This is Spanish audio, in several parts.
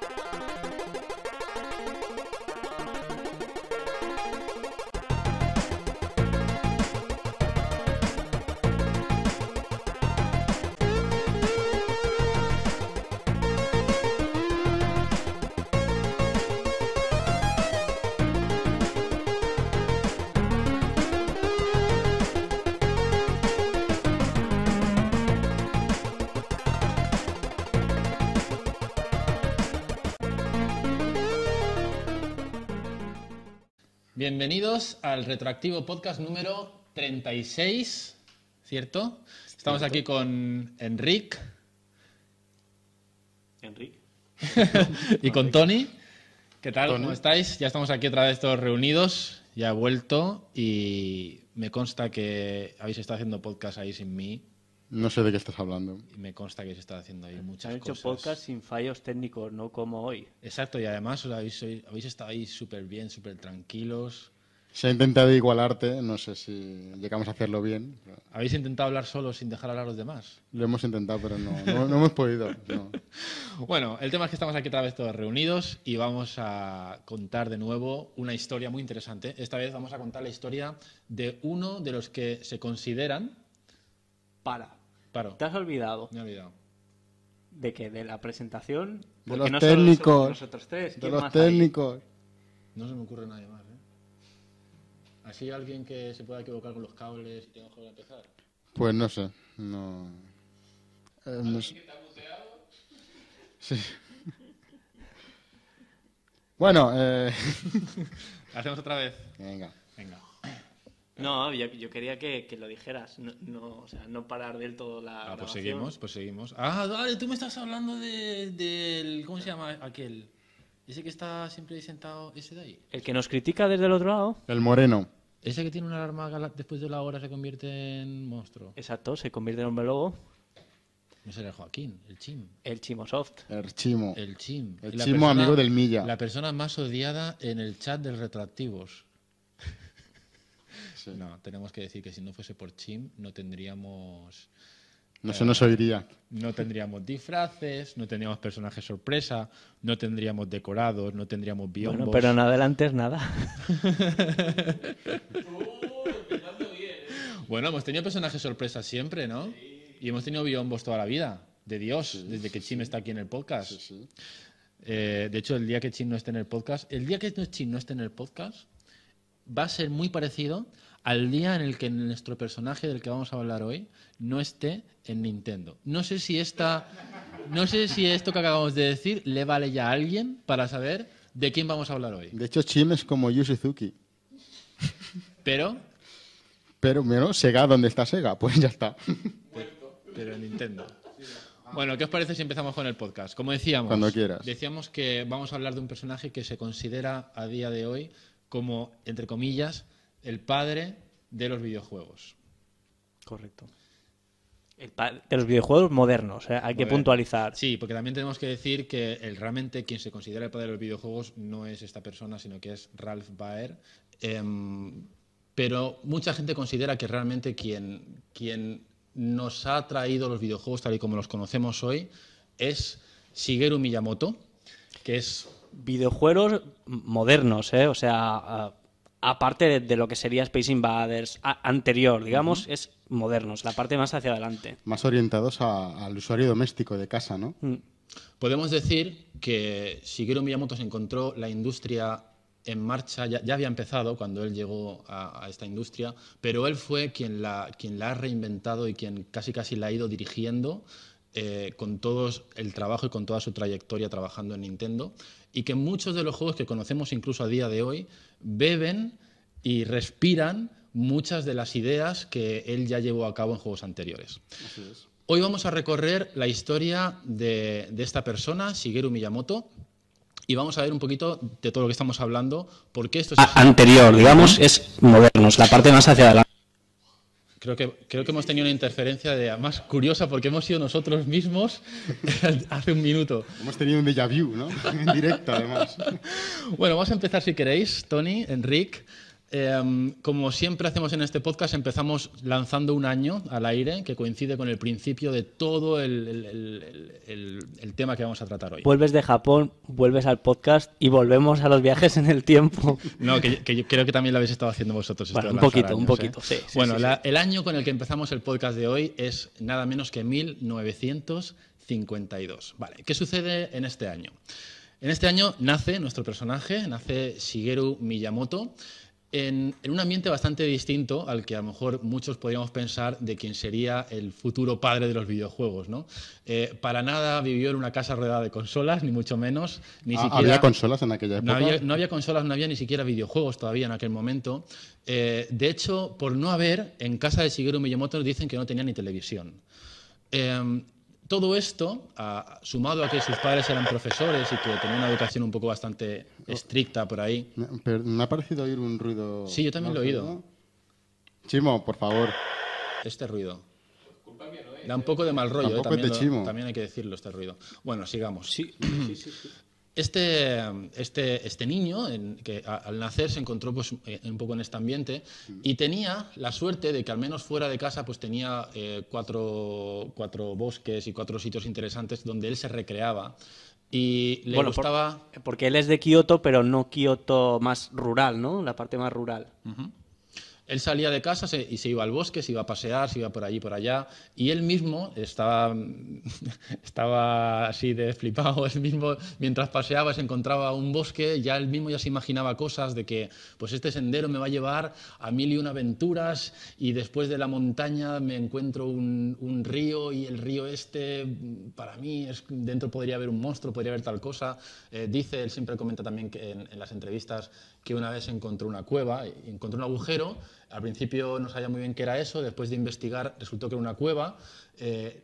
you Bienvenidos al retroactivo podcast número 36, ¿cierto? Estamos aquí con Enric. Enric. y con Tony. ¿Qué tal? ¿Cómo estáis? Ya estamos aquí otra vez todos reunidos. Ya he vuelto y me consta que habéis estado haciendo podcast ahí sin mí no sé de qué estás hablando. Y me consta que se está haciendo ahí muchas Han hecho cosas. podcast sin fallos técnicos, no como hoy. Exacto, y además habéis, estado ahí súper bien, súper tranquilos. Se ha intentado igualarte, no sé si llegamos a hacerlo bien. ¿Habéis intentado hablar solo sin dejar hablar a los demás? Lo hemos intentado, pero no, no, hemos podido. Bueno, el tema es que estamos aquí otra vez todos reunidos y vamos a contar de nuevo una historia muy interesante. Esta vez vamos a contar la historia de uno de los que se consideran para te has olvidado. Me he olvidado. ¿De qué? ¿De la presentación? De los técnicos. Nosotros tres. De los técnicos. No se me ocurre nadie más, ¿eh? ¿Así alguien que se pueda equivocar con los cables y tenga que empezar? Pues no sé. No. Eh, sí. Bueno, eh... hacemos otra vez. Venga. Venga. No, yo, quería que, lo dijeras, no, parar del todo la. Ah, pues seguimos, pues seguimos. Ah, dale, tú me estás hablando del. De, ¿Cómo se llama aquel? Ese que está siempre sentado, ese de ahí. El que nos critica desde el otro lado. El moreno. Ese que tiene una alarma después de la hora se convierte en monstruo. Exacto, se convierte en hombre lobo. No será el Joaquín, el Chim. El Chimosoft. El Chimo. El Chim. El Chimo amigo del Milla. La persona más odiada en el chat de retractivos. No, tenemos que decir que si no fuese por Chim, no tendríamos. No se nos oiría. No tendríamos disfraces, no tendríamos personajes sorpresa, no tendríamos decorados, no tendríamos biombos. Bueno, pero adelante es nada. bueno, hemos tenido personajes sorpresa siempre, ¿no? Y hemos tenido biombos toda la vida, de Dios, desde que Chim está aquí en el podcast. Eh, de hecho, el día que Chim no esté en el podcast, el día que Chim no esté en el podcast, va a ser muy parecido al día en el que nuestro personaje del que vamos a hablar hoy no esté en Nintendo. No sé si esta, no sé si esto que acabamos de decir le vale ya a alguien para saber de quién vamos a hablar hoy. De hecho, Chim es como Yu Pero. Pero menos Sega, ¿dónde está Sega? Pues ya está. Pero, pero en Nintendo. Bueno, ¿qué os parece si empezamos con el podcast? Como decíamos, Cuando quieras. decíamos que vamos a hablar de un personaje que se considera a día de hoy como, entre comillas, el padre de los videojuegos. Correcto. El de los videojuegos modernos, eh, hay que puntualizar. Sí, porque también tenemos que decir que realmente quien se considera el padre de los videojuegos no es esta persona, sino que es Ralph Baer. Em, pero mucha gente considera que realmente quien, quien nos ha traído los videojuegos tal y como los conocemos hoy es Shigeru Miyamoto, que es... Videojuegos modernos, eh, o sea, ah, aparte de, lo que sería Space Invaders anterior, digamos, es modernos, la parte más hacia adelante. Más orientados al usuario doméstico de casa, ¿no? Mm. Podemos decir que Shigeru Miyamoto se encontró la industria en marcha, ya, había empezado cuando él llegó a, esta industria, pero él fue quien la, ha reinventado y quien casi casi la ha ido dirigiendo eh, con todo el trabajo y con toda su trayectoria trabajando en Nintendo y que muchos de los juegos que conocemos incluso a día de hoy beben y respiran muchas de las ideas que él ya llevó a cabo en juegos anteriores. Hoy vamos a recorrer la historia de, esta persona, Shigeru Miyamoto, y vamos a ver un poquito de todo lo que estamos hablando, porque esto es... Anterior, digamos, es movernos, la parte más hacia adelante. Creo que, creo que hemos tenido una interferencia de, más curiosa porque hemos sido nosotros mismos hace un minuto. Hemos tenido un déjà vu, ¿no? En directo, además. bueno, vamos a empezar si queréis, Tony, Enrique. Em, como siempre hacemos en este podcast, empezamos lanzando un año al aire que coincide con el principio de todo el, tema que vamos a tratar hoy. Vuelves de Japón, vuelves al podcast y volvemos a los viajes en el tiempo. No, que, creo que también lo habéis estado haciendo vosotros. Bueno, un poquito, un ¿eh? poquito. bueno, el año con el que empezamos el podcast de hoy es nada menos que 1952. Vale, ¿qué sucede en este año? En este año nace nuestro personaje, nace Shigeru Miyamoto en, un ambiente bastante distinto al que a lo mejor muchos podríamos pensar de quién sería el futuro padre de los videojuegos, eh, para nada vivió en una casa rodeada de consolas, ni mucho menos. Ni ah, ¿Había consolas en aquella época? No había, consolas, no había ni siquiera videojuegos todavía en aquel momento. Eh, de hecho, por no haber, en casa de Shigeru Miyamoto dicen que no tenía ni televisión. Em, todo esto, ah, sumado a que sus padres eran profesores y que tenían una educación un poco bastante oh. estricta por ahí. pero me ha parecido oír un ruido. Sí, yo también lo he oído. Chimo, por favor. Este ruido. Da un poco de mal rollo, ¿eh? también, de chimo. también hay que decirlo, este ruido. Bueno, sigamos. sí, sí, sí. Este, este, este niño, en, que al nacer se encontró pues, eh, un poco en este ambiente y tenía la suerte de que al menos fuera de casa pues, tenía eh, cuatro, cuatro bosques y cuatro sitios interesantes donde él se recreaba. Y le gustaba... porque él es de Kioto, pero no Kioto más rural, ¿no? La parte más rural. Él salía de casa y se iba al bosque, se iba a pasear, se iba por allí, por allá, y él mismo estaba, estaba así de flipado, El mismo mientras paseaba se encontraba un bosque, ya él mismo ya se imaginaba cosas de que, pues este sendero me va a llevar a mil y una aventuras, y después de la montaña me encuentro un, río, y el río este, para mí, es, dentro podría haber un monstruo, podría haber tal cosa. Eh, dice, él siempre comenta también que en las entrevistas que una vez encontró una cueva, encontró un agujero, al principio no sabía muy bien qué era eso, después de investigar resultó que era una cueva. Eh,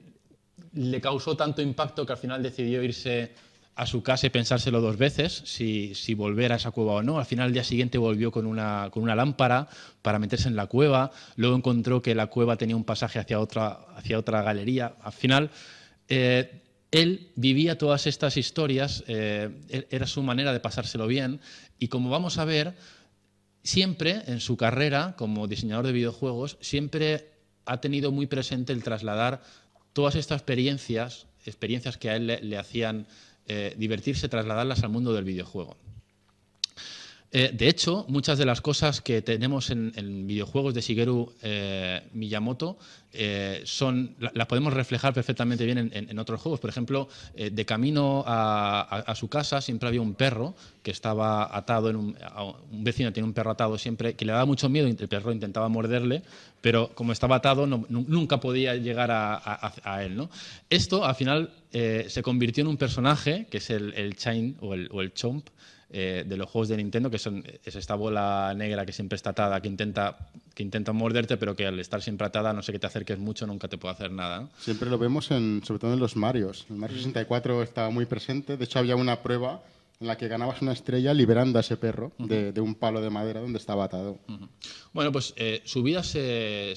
le causó tanto impacto que al final decidió irse a su casa y pensárselo dos veces si, volver a esa cueva o no. Al final, el día siguiente volvió con una, lámpara para meterse en la cueva. Luego encontró que la cueva tenía un pasaje hacia otra, galería. Al final, eh, él vivía todas estas historias, eh, e, era su manera de pasárselo bien. Y como vamos a ver, siempre en su carrera como diseñador de videojuegos, siempre ha tenido muy presente el trasladar todas estas experiencias, experiencias que a él le, hacían eh, divertirse, trasladarlas al mundo del videojuego. Eh, de hecho, muchas de las cosas que tenemos en, videojuegos de Shigeru eh, Miyamoto eh, son las podemos reflejar perfectamente bien en, otros juegos. Por ejemplo, de camino a, su casa siempre había un perro que estaba atado en un, vecino tiene un perro atado siempre que le daba mucho miedo. y El perro intentaba morderle, pero como estaba atado nunca podía llegar a, él. Esto al final se convirtió en un personaje que es el, Chain o el Chomp eh, de los juegos de Nintendo, que son, es esta bola negra que siempre está atada, que intenta, que intenta morderte, pero que al estar siempre atada, no sé que te acerques mucho, nunca te puede hacer nada. Siempre lo vemos, en, sobre todo en los Marios. El Mario 64 mm. estaba muy presente, de hecho había una prueba en la que ganabas una estrella liberando a ese perro de, un palo de madera donde estaba atado. Bueno, pues eh, su vida se,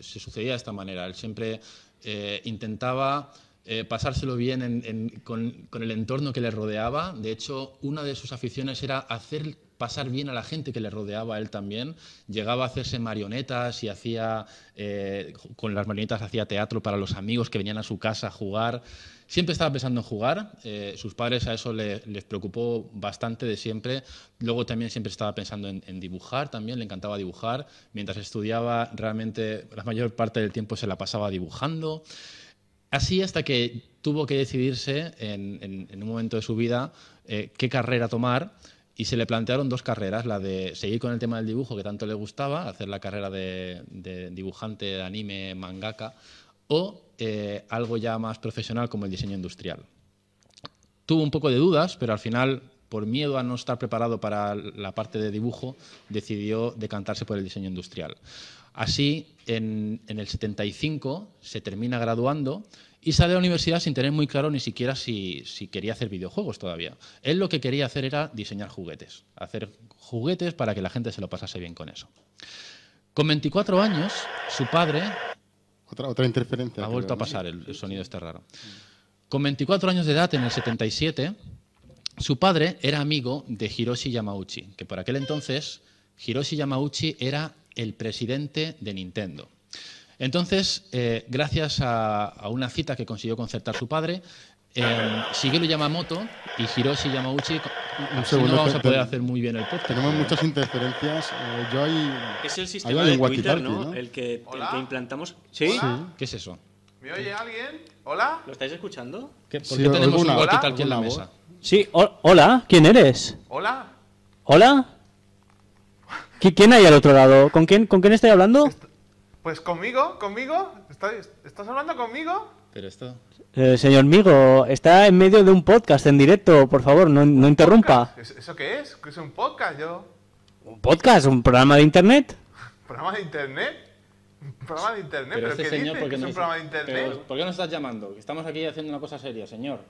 sucedía de esta manera. Él siempre eh, intentaba eh, pasárselo bien con, el entorno que le rodeaba. De hecho, una de sus aficiones era hacer pasar bien a la gente que le rodeaba a él también. Llegaba a hacerse marionetas y hacía, eh, con las marionetas hacía teatro para los amigos que venían a su casa a jugar. Siempre estaba pensando en jugar, eh, sus padres a eso les preocupó bastante de siempre. Luego también siempre estaba pensando en, en, dibujar, también le encantaba dibujar. Mientras estudiaba, realmente la mayor parte del tiempo se la pasaba dibujando. Así hasta que tuvo que decidirse en, un momento de su vida eh, qué carrera tomar y se le plantearon dos carreras, la de seguir con el tema del dibujo que tanto le gustaba, hacer la carrera de, dibujante de anime, mangaka, o eh, algo ya más profesional como el diseño industrial. Tuvo un poco de dudas, pero al final, por miedo a no estar preparado para la parte de dibujo, decidió decantarse por el diseño industrial. Así, en, el 75 se termina graduando y sale a la universidad sin tener muy claro ni siquiera si, quería hacer videojuegos todavía. Él lo que quería hacer era diseñar juguetes, hacer juguetes para que la gente se lo pasase bien con eso. Con 24 años, su padre... Otra, interferencia. Ha vuelto a pasar, el, el sonido está raro. Con 24 años de edad, en el 77, su padre era amigo de Hiroshi Yamauchi, que por aquel entonces Hiroshi Yamauchi era el presidente de Nintendo. Entonces, eh, gracias a, una cita que consiguió concertar su padre, eh, Shigeru Yamamoto y Hiroshi llama Un no vamos a poder hacer muy bien el podcast. Tenemos muchas interferencias. Eh, es el sistema de Twitter, ¿no? El, que, implantamos. ¿Sí? ¿Qué es eso? ¿Me oye alguien? ¿Hola? ¿Lo estáis escuchando? ¿Qué, ¿Por qué tenemos un walkie aquí en la mesa? Sí, hola, ¿quién eres? ¿Hola? ¿Hola? ¿Quién hay al otro lado? ¿Con quién, ¿con estoy hablando? Pues conmigo, conmigo. ¿Estás, hablando conmigo? Pero esto. Eh, señor Migo, está en medio de un podcast en directo, por favor, no, interrumpa. ¿Eso qué es? ¿Qué es un podcast? ¿Un podcast? ¿Un programa de internet? ¿Programa de internet? ¿Un programa de internet? programa de internet pero ¿Por qué un programa de internet? ¿Por qué estás llamando? Estamos aquí haciendo una cosa seria, señor.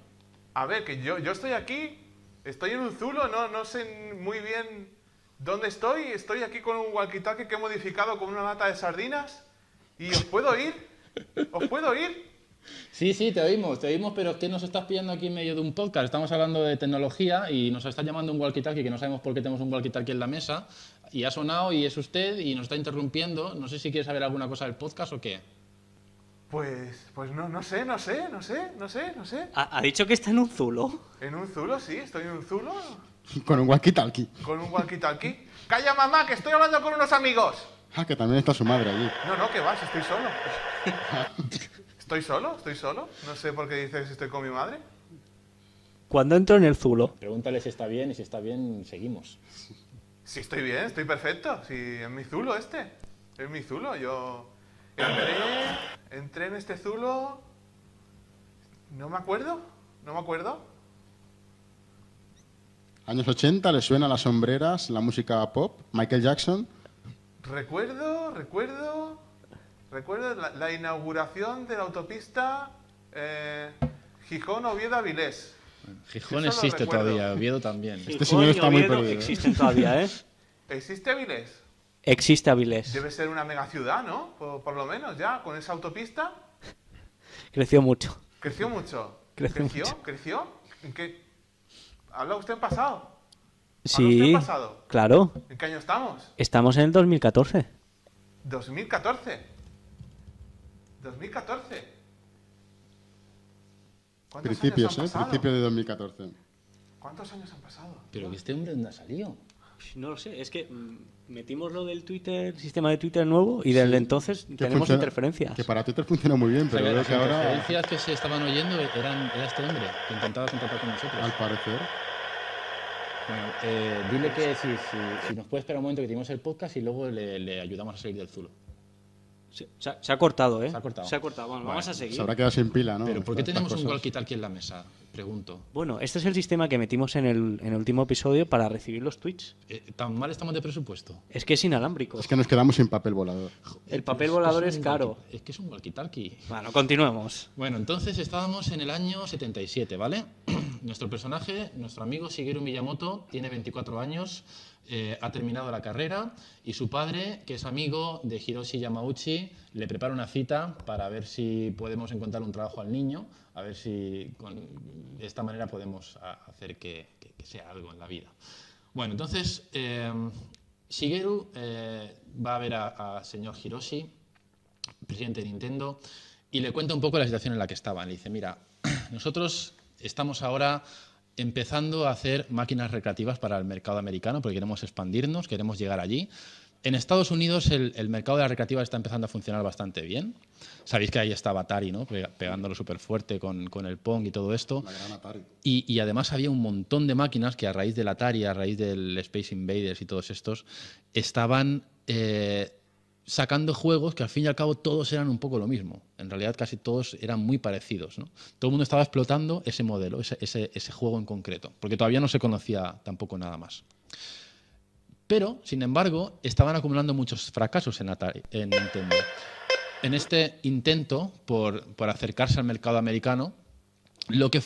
A ver, que yo, estoy aquí, estoy en un zulo, no sé muy bien ¿Dónde estoy? Estoy aquí con un walkie-talkie que he modificado con una lata de sardinas. ¿Y os puedo oír? ¿Os puedo oír? Sí, sí, te oímos, te oímos, pero ¿qué nos estás pillando aquí en medio de un podcast. Estamos hablando de tecnología y nos está llamando un walkie-talkie que no sabemos por qué tenemos un walkie-talkie en la mesa. Y ha sonado y es usted y nos está interrumpiendo. No sé si quieres saber alguna cosa del podcast o qué. Pues, pues no, no sé, no sé, no sé, no sé, no sé. ¿Ha, ha dicho que está en un zulo? En un zulo, sí, estoy en un zulo. Con un walkie-talkie. Con un walkie-talkie. Calla mamá, que estoy hablando con unos amigos. Ah, que también está su madre allí. No, no, que vas, estoy solo. ¿Estoy solo? ¿Estoy solo? No sé por qué dices estoy con mi madre. Cuando entro en el zulo. Pregúntale si está bien y si está bien, seguimos. Si estoy bien, estoy perfecto. Si es mi zulo este. Es mi zulo. Yo entré, entré en este zulo. No me acuerdo. No me acuerdo. Años 80, le suena las sombreras, la música pop, Michael Jackson. Recuerdo, recuerdo, recuerdo la, inauguración de la autopista Gijón-Oviedo-Avilés. Eh, Gijón existe todavía, Oviedo también. este señor está muy perdido. ¿eh? existe todavía, ¿eh? ¿Existe Avilés? Existe Avilés. Debe ser una mega ciudad, ¿no? Por, lo menos ya, con esa autopista. Creció mucho. Creció mucho. Creció, creció. ¿Creció? ¿En qué? habla usted en pasado. Sí, en claro. ¿En qué año estamos? Estamos en el 2014. ¿2014? ¿2014? ¿Cuántos principios, años han ¿eh? pasado? ¿eh? Principios de 2014. ¿Cuántos años han pasado? Pero que este hombre no ha salido. No lo sé, es que mm, metimos lo del Twitter, sistema de Twitter nuevo, y desde entonces tenemos interferencias. Que para Twitter funciona muy bien, pero o que las ahora... interferencias que se estaban oyendo eran, era este hombre que intentaba contactar con nosotros. Al parecer. Bueno, eh, dile eh, que si, nos puede esperar un momento que tenemos el podcast y luego le, le ayudamos a salir del zulo. Se, ha, cortado, ¿eh? Se ha cortado. Se ha cortado. Bueno, vamos a seguir. Se habrá quedado sin pila, ¿no? Pero ¿por qué tenemos un walkie en la mesa? Pregunto. Bueno, este es el sistema que metimos en el, en el último episodio para recibir los tweets. Eh, ¿Tan mal estamos de presupuesto? Es que es inalámbrico. Es que nos quedamos sin papel volador. El papel volador es, caro. Es que es un walkie-talkie. Bueno, continuemos. Bueno, entonces estábamos en el año 77, ¿vale? nuestro personaje, nuestro amigo Shigeru Miyamoto, tiene 24 años, eh, ha terminado la carrera y su padre, que es amigo de Hiroshi Yamauchi, le prepara una cita para ver si podemos encontrar un trabajo al niño, a ver si de esta manera podemos hacer que, sea algo en la vida. Bueno, entonces eh, Shigeru eh, va a ver al señor Hiroshi, presidente de Nintendo, y le cuenta un poco la situación en la que estaban. Le dice, mira, nosotros estamos ahora empezando a hacer máquinas recreativas para el mercado americano, porque queremos expandirnos, queremos llegar allí. En Estados Unidos el, mercado de la recreativa está empezando a funcionar bastante bien. Sabéis que ahí estaba Atari, ¿no? pegándolo súper fuerte con, el Pong y todo esto. Y, además había un montón de máquinas que a raíz del Atari, a raíz del Space Invaders y todos estos, estaban eh, sacando juegos que al fin y al cabo todos eran un poco lo mismo. En realidad casi todos eran muy parecidos. Todo el mundo estaba explotando ese modelo, ese, ese, juego en concreto, porque todavía no se conocía tampoco nada más. Pero, sin embargo, estaban acumulando muchos fracasos en, Atari, en Nintendo. En este intento por, por acercarse al mercado americano, lo que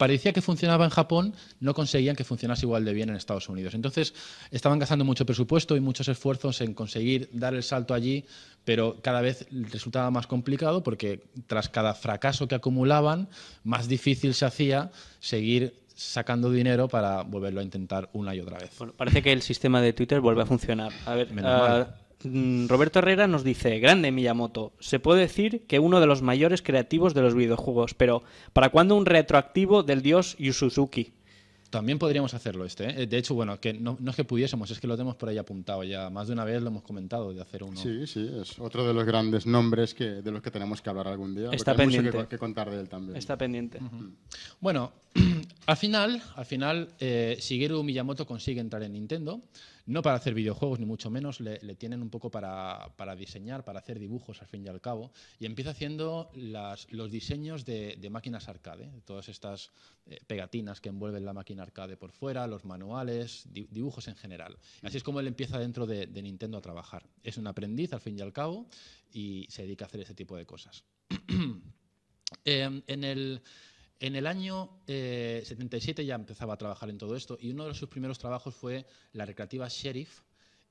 parecía que funcionaba en Japón, no conseguían que funcionase igual de bien en Estados Unidos. Entonces, estaban gastando mucho presupuesto y muchos esfuerzos en conseguir dar el salto allí, pero cada vez resultaba más complicado porque tras cada fracaso que acumulaban, más difícil se hacía seguir sacando dinero para volverlo a intentar una y otra vez. parece que el sistema de Twitter vuelve a funcionar. A ver, ah, Mm, Roberto Herrera nos dice, grande Miyamoto, se puede decir que uno de los mayores creativos de los videojuegos, pero ¿para cuándo un retroactivo del dios Yusuzuki? También podríamos hacerlo este. ¿eh? De hecho, bueno, que no, es que pudiésemos, es que lo tenemos por ahí apuntado ya. Más de una vez lo hemos comentado de hacer uno. Sí, sí, es otro de los grandes nombres que, de los que tenemos que hablar algún día. Está pendiente. que, contar de él también. Está pendiente. Bueno, al final, al final eh, Shigeru Miyamoto consigue entrar en Nintendo no para hacer videojuegos, ni mucho menos, le, tienen un poco para, diseñar, para hacer dibujos al fin y al cabo, y empieza haciendo los diseños de, máquinas arcade, todas estas eh, pegatinas que envuelven la máquina arcade por fuera, los manuales, dibujos en general. Mm. Así es como él empieza dentro de, Nintendo a trabajar. Es un aprendiz al fin y al cabo y se dedica a hacer ese tipo de cosas. Eh, en, el, en el año 77 eh, ya empezaba a trabajar en todo esto y uno de sus primeros trabajos fue la recreativa Sheriff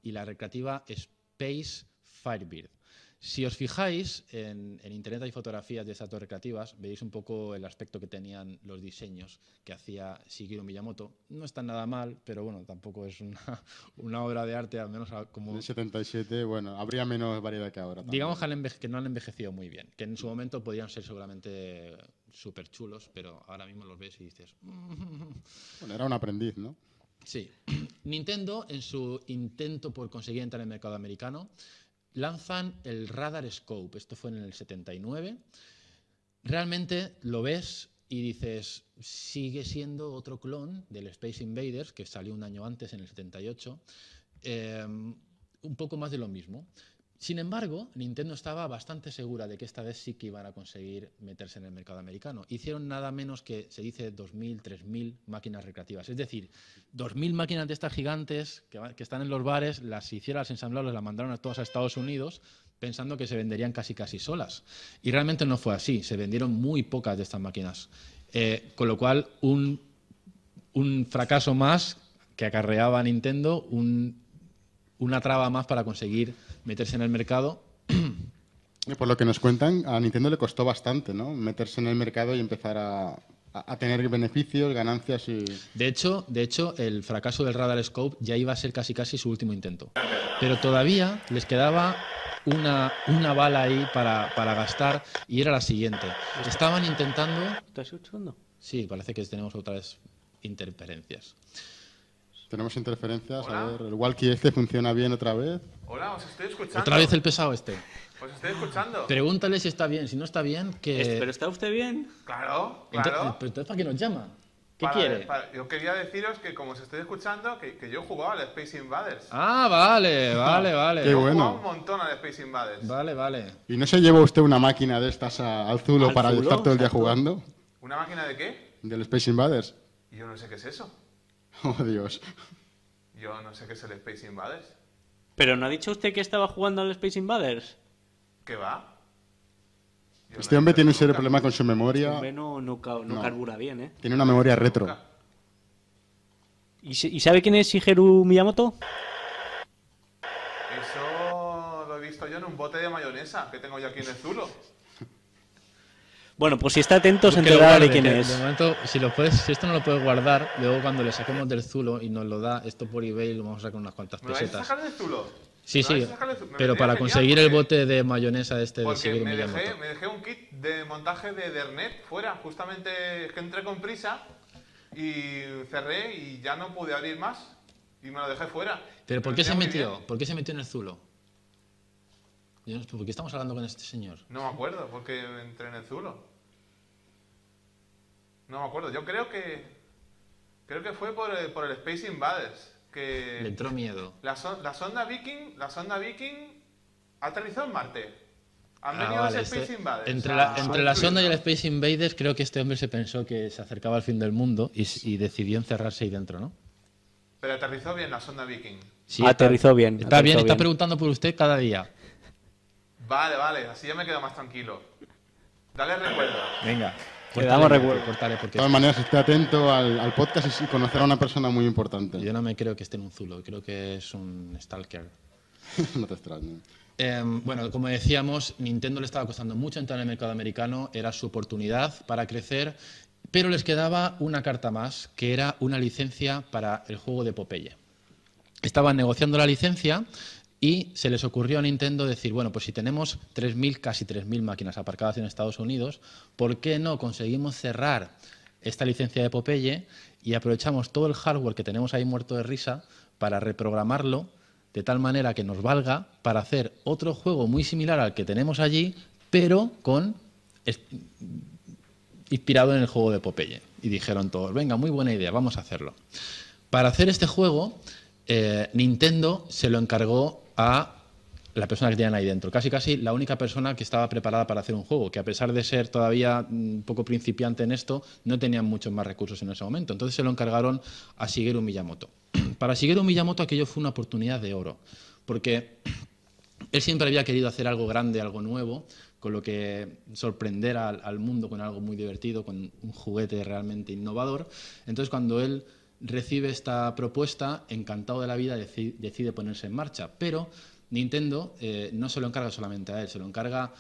y la recreativa Space Firebird. Si os fijáis, en, Internet hay fotografías de estas dos recreativas, veis un poco el aspecto que tenían los diseños que hacía Shigeru Miyamoto. No está nada mal, pero bueno, tampoco es una, obra de arte, al menos como... En 77, bueno, habría menos variedad que ahora. Digamos que no han envejecido muy bien, que en su momento podían ser seguramente súper chulos, pero ahora mismo los ves y dices... Mm". Bueno, era un aprendiz, ¿no? Sí. Nintendo, en su intento por conseguir entrar en el mercado americano, lanzan el Radar Scope. Esto fue en el 79. Realmente lo ves y dices, sigue siendo otro clon del Space Invaders, que salió un año antes, en el 78. Em, un poco más de lo mismo. Sin embargo, Nintendo estaba bastante segura de que esta vez sí que iban a conseguir meterse en el mercado americano. Hicieron nada menos que, se dice, 2.000, 3.000 máquinas recreativas. Es decir, 2.000 máquinas de estas gigantes que, están en los bares, las hicieron, las ensamblaron, las mandaron a todas a Estados Unidos pensando que se venderían casi casi solas. Y realmente no fue así, se vendieron muy pocas de estas máquinas. Eh, con lo cual, un, fracaso más que acarreaba Nintendo, un una traba más para conseguir meterse en el mercado. Por lo que nos cuentan, a Nintendo le costó bastante, ¿no? Meterse en el mercado y empezar a, a, tener beneficios, ganancias y... De hecho, de hecho, el fracaso del Radar Scope ya iba a ser casi casi su último intento. Pero todavía les quedaba una, una bala ahí para, para gastar y era la siguiente. Estaban intentando... ¿Estás escuchando? Sí, parece que tenemos otras interferencias. Tenemos interferencias. A ver, el walkie este funciona bien otra vez. Hola, os estoy escuchando. Otra vez el pesado este. Os estoy escuchando. Pregúntale si está bien. Si no está bien, que. ¿Pero está usted bien? Claro, claro. Entonces, para qué nos llama? ¿Qué quiere? yo quería deciros que, como os estoy escuchando, que, que yo jugaba al Space Invaders. Ah, vale, vale, vale. Qué yo bueno. jugaba un montón al Space Invaders. Vale, vale. ¿Y no se lleva usted una máquina de estas al Zulo para estar todo el día jugando? ¿Una máquina de qué? Del Space Invaders. Yo no sé qué es eso. Oh, Dios. Yo no sé qué es el Space Invaders. ¿Pero no ha dicho usted que estaba jugando al Space Invaders? ¿Qué va? este hombre tiene un serio problema con su memoria. Este hombre no, carbura bien, ¿eh? Tiene una memoria retro. ¿Y, ¿Y, sabe quién es Shigeru Miyamoto? Eso lo he visto yo en un bote de mayonesa que tengo yo aquí en el Zulo. Bueno, pues si está atento, se enterará de quién es. De momento, si, lo puedes, si esto no lo puedes guardar, luego cuando le saquemos del Zulo y nos lo da esto por eBay, lo vamos a sacar unas cuantas pesetas. ¿Me vais a Zulo? Sí, sí, pero para conseguir el bote de mayonesa este de este me dejé, me dejé un kit de montaje de Dernet fuera, justamente que entré con prisa y cerré y ya no pude abrir más y me lo dejé fuera. ¿Pero por qué, se metió? ¿por qué se metió en el Zulo? ¿Por qué estamos hablando con este señor? No me acuerdo, porque entré en el Zulo. No me acuerdo, yo creo que. Creo que fue por, por el Space Invaders. Que Le entró miedo. La, sonda Viking, la sonda Viking aterrizó en Marte. Han ah, venido los este, Space Invaders. Entre, ah, la, entre la sonda y el Space Invaders, creo que este hombre se pensó que se acercaba al fin del mundo y, y decidió encerrarse ahí dentro, ¿no? Pero aterrizó bien la sonda Viking. Sí, ah, aterrizó bien. Está bien, está preguntando por usted cada día. Vale, vale, así ya me quedo más tranquilo. Dale recuerdo. Venga. De todas maneras, esté atento al, podcast y conocer a una persona muy importante. Yo no me creo que esté en un zulo, creo que es un stalker. no te extraño. Em, bueno, como decíamos, Nintendo le estaba costando mucho entrar en el mercado americano, era su oportunidad para crecer, pero les quedaba una carta más, que era una licencia para el juego de Popeye. Estaban negociando la licencia y se les ocurrió a Nintendo decir, bueno, pues si tenemos 3.000, casi 3.000 máquinas aparcadas en Estados Unidos, ¿por qué no conseguimos cerrar esta licencia de Popeye y aprovechamos todo el hardware que tenemos ahí muerto de risa para reprogramarlo de tal manera que nos valga para hacer otro juego muy similar al que tenemos allí, pero con inspirado en el juego de Popeye. Y dijeron todos, venga, muy buena idea, vamos a hacerlo. Para hacer este juego, eh, Nintendo se lo encargó a la persona que tenían ahí dentro. Casi, casi la única persona que estaba preparada para hacer un juego, que a pesar de ser todavía un mm, poco principiante en esto, no tenían muchos más recursos en ese momento. Entonces se lo encargaron a Shigeru Miyamoto. Para Shigeru Miyamoto aquello fue una oportunidad de oro, porque él siempre había querido hacer algo grande, algo nuevo, con lo que sorprender al, al mundo con algo muy divertido, con un juguete realmente innovador. Entonces cuando él recibe esta propuesta, encantado de la vida, decide ponerse en marcha. Pero Nintendo eh, no se lo encarga solamente a él, se lo encarga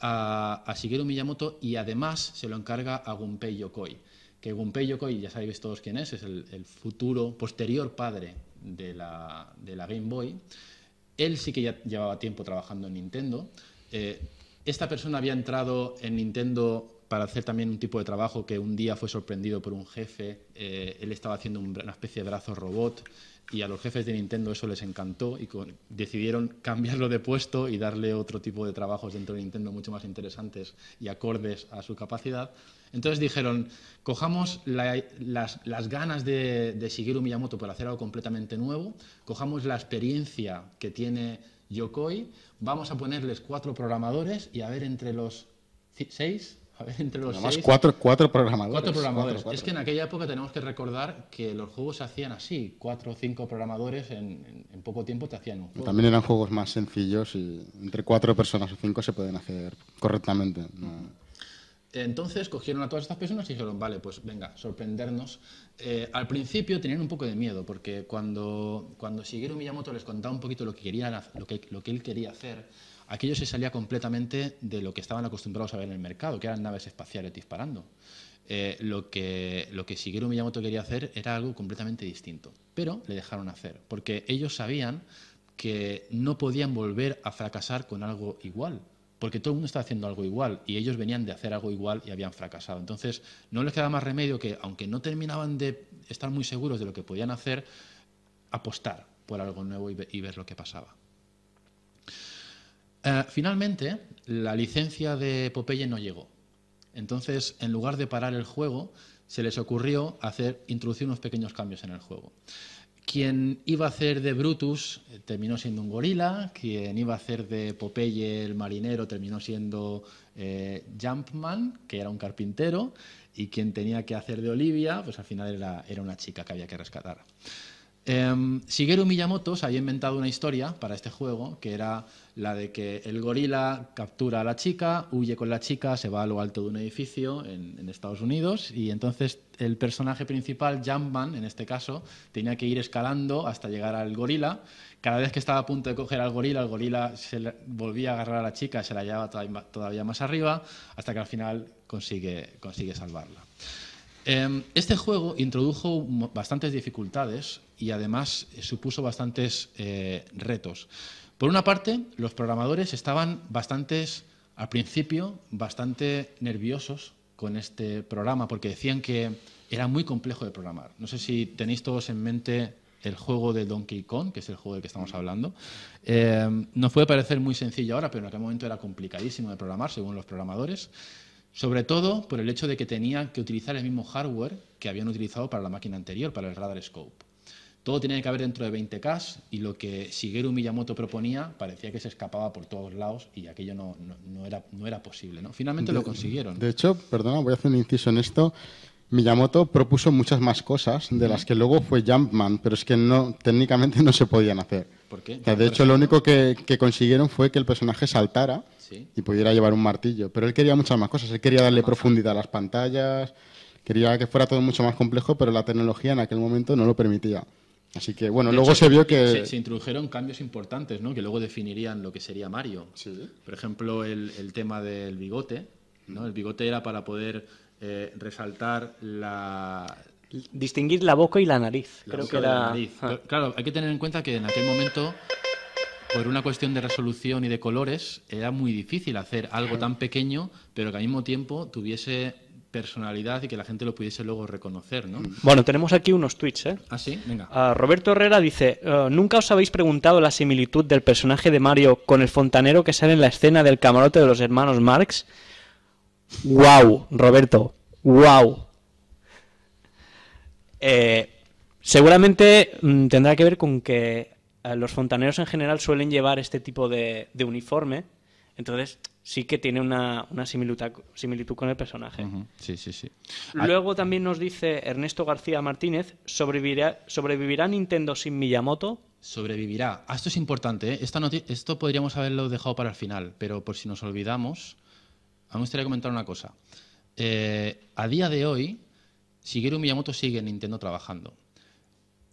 a, Shigeru Miyamoto y además se lo encarga a Gunpei Yokoi. Que Gunpei Yokoi, ya sabéis todos quién es, es el, futuro, posterior padre de la, Game Boy. Él sí que ya llevaba tiempo trabajando en Nintendo. Eh, esta persona había entrado en Nintendo para hacer también un tipo de trabajo que un día fue sorprendido por un jefe, eh, él estaba haciendo una especie de brazo robot y a los jefes de Nintendo eso les encantó y decidieron cambiarlo de puesto y darle otro tipo de trabajos dentro de Nintendo mucho más interesantes y acordes a su capacidad. Entonces dijeron, cojamos las, ganas de, de Shigeru Miyamoto para hacer algo completamente nuevo, cojamos la experiencia que tiene Yokoi, vamos a ponerles cuatro programadores y a ver entre los seis entre los Además, cuatro, cuatro programadores. Cuatro programadores. Es que en aquella época tenemos que recordar que los juegos se hacían así, cuatro o cinco programadores en, poco tiempo te hacían un juego. También eran juegos más sencillos y entre cuatro personas o cinco se pueden hacer correctamente. Entonces cogieron a todas estas personas y dijeron, vale, pues venga, sorprendernos. Eh, al principio tenían un poco de miedo, porque cuando, cuando siguieron Miyamoto les contaba un poquito lo que, quería, lo lo que él quería hacer, aquello se salía completamente de lo que estaban acostumbrados a ver en el mercado, que eran naves espaciales disparando. Eh, lo, que, lo que Shigeru Miyamoto quería hacer era algo completamente distinto, pero le dejaron hacer, porque ellos sabían que no podían volver a fracasar con algo igual, porque todo el mundo estaba haciendo algo igual y ellos venían de hacer algo igual y habían fracasado. Entonces, no les quedaba más remedio que, aunque no terminaban de estar muy seguros de lo que podían hacer, apostar por algo nuevo y ver lo que pasaba. Eh, finalmente, la licencia de Popeye no llegó. Entonces, en lugar de parar el juego, se les ocurrió hacer, introducir unos pequeños cambios en el juego. Quien iba a hacer de Brutus eh, terminó siendo un gorila, quien iba a hacer de Popeye el marinero terminó siendo eh, Jumpman, que era un carpintero, y quien tenía que hacer de Olivia, pues al final era una chica que había que rescatar. Eh, Shigeru Miyamoto se había inventado una historia para este juego, que era la de que el gorila captura a la chica, huye con la chica, se va a lo alto de un edificio en, Estados Unidos y entonces el personaje principal, Jumpman, en este caso, tenía que ir escalando hasta llegar al gorila. Cada vez que estaba a punto de coger al gorila, el gorila se volvía a agarrar a la chica, y se la llevaba todavía más arriba, hasta que al final consigue salvarla. Em, este juego introdujo bastantes dificultades y además eh, supuso bastantes eh, retos. Por una parte, los programadores estaban bastantes, al principio, bastante nerviosos con este programa porque decían que era muy complejo de programar. No sé si tenéis todos en mente el juego de Donkey Kong, que es el juego del que estamos mm. hablando. Em, nos puede parecer muy sencillo ahora, pero en aquel momento era complicadísimo de programar, según los programadores. Sobre todo por el hecho de que tenían que utilizar el mismo hardware que habían utilizado para la máquina anterior, para el Radar Scope. Todo tenía que haber dentro de 20K y lo que Shigeru Miyamoto proponía parecía que se escapaba por todos lados y aquello no, era, posible. ¿no? Finalmente lo consiguieron. De hecho, perdona, voy a hacer un inciso en esto. Miyamoto propuso muchas más cosas de las que luego fue Jumpman, pero es que no técnicamente no se podían hacer. ¿Por qué? de hecho, lo único que consiguieron fue que el personaje saltara y pudiera llevar un martillo. Pero él quería muchas más cosas. Él quería darle profundidad a las pantallas, quería que fuera todo mucho más complejo, pero la tecnología en aquel momento no lo permitía. Así que, bueno, luego se vio que... Se, introdujeron cambios importantes, ¿no? Que luego definirían lo que sería Mario. Por ejemplo, el, tema del bigote, ¿no? El bigote era para poder eh, resaltar la... Distinguir la boca y la nariz, creo que era... Ah. Claro, hay que tener en cuenta que en aquel momento por una cuestión de resolución y de colores, era muy difícil hacer algo tan pequeño, pero que al mismo tiempo tuviese personalidad y que la gente lo pudiese luego reconocer, ¿no? Mm. Bueno, tenemos aquí unos tweets, ¿eh? Ah, sí, venga. Ah, Roberto Herrera dice, eh, ¿nunca os habéis preguntado la similitud del personaje de Mario con el fontanero que sale en la escena del camarote de los hermanos Marx? ¡Guau, Roberto! ¡Wow! Eh, seguramente mm, tendrá que ver con que eh, los fontaneros en general suelen llevar este tipo de, uniforme, entonces sí que tiene una, similitud, con el personaje. Sí, sí, sí. Ah, Luego también nos dice Ernesto García Martínez, ¿sobrevivirá, ¿sobrevivirá Nintendo sin Miyamoto? Sobrevivirá. Ah, esto es importante. ¿eh? esto podríamos haberlo dejado para el final, pero por si nos olvidamos, a mí me gustaría comentar una cosa. Eh, a día de hoy, un Miyamoto sigue en Nintendo trabajando.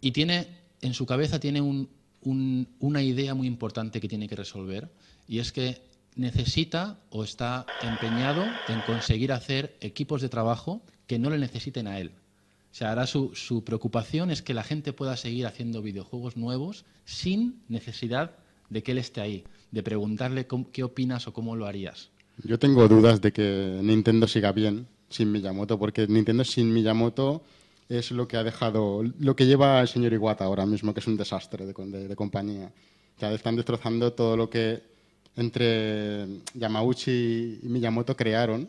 Y tiene, en su cabeza tiene un, una idea muy importante que tiene que resolver y es que necesita o está empeñado en conseguir hacer equipos de trabajo que no le necesiten a él. O sea, ahora su, preocupación es que la gente pueda seguir haciendo videojuegos nuevos sin necesidad de que él esté ahí, de preguntarle qué opinas o cómo lo harías. Yo tengo dudas de que Nintendo siga bien sin Miyamoto, porque Nintendo sin Miyamoto es lo que ha dejado, lo que lleva el señor Iwata ahora mismo, que es un desastre de, de, compañía. Ya están destrozando todo lo que entre Yamauchi y Miyamoto crearon.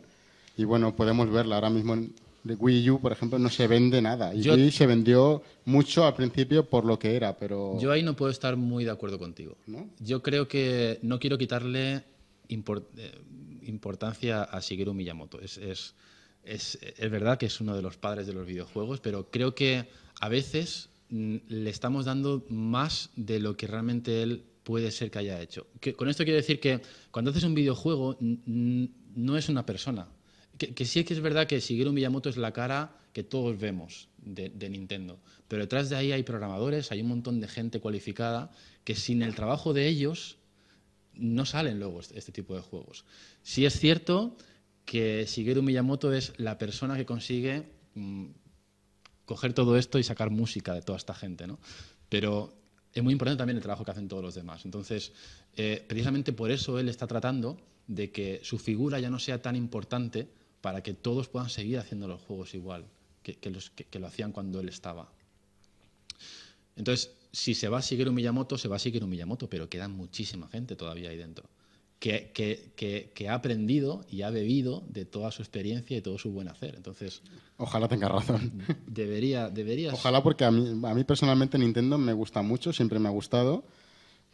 Y bueno, podemos verla ahora mismo en Wii U, por ejemplo, no se vende nada. Y se vendió mucho al principio por lo que era, pero... Yo ahí no puedo estar muy de acuerdo contigo. Yo creo que no quiero quitarle eh, importancia a Shigeru Miyamoto. es es, verdad que es uno de los padres de los videojuegos, pero creo que a veces mm, le estamos dando más de lo que realmente él puede ser que haya hecho. Que, con esto quiero decir que cuando haces un videojuego no es una persona. Que, sí que es verdad que un Miyamoto es la cara que todos vemos de, de Nintendo, pero detrás de ahí hay programadores, hay un montón de gente cualificada que sin el trabajo de ellos no salen luego este, este tipo de juegos. si es cierto que Shigeru Miyamoto es la persona que consigue mm, coger todo esto y sacar música de toda esta gente, ¿no? Pero es muy importante también el trabajo que hacen todos los demás. Entonces, eh, precisamente por eso él está tratando de que su figura ya no sea tan importante para que todos puedan seguir haciendo los juegos igual que, los, lo hacían cuando él estaba. Entonces, si se va a Shigeru Miyamoto, se va a un Miyamoto, pero queda muchísima gente todavía ahí dentro que, ha aprendido y ha bebido de toda su experiencia y todo su buen hacer. Entonces. Ojalá tenga razón. Debería, debería Ojalá, porque a mí, personalmente Nintendo me gusta mucho, siempre me ha gustado,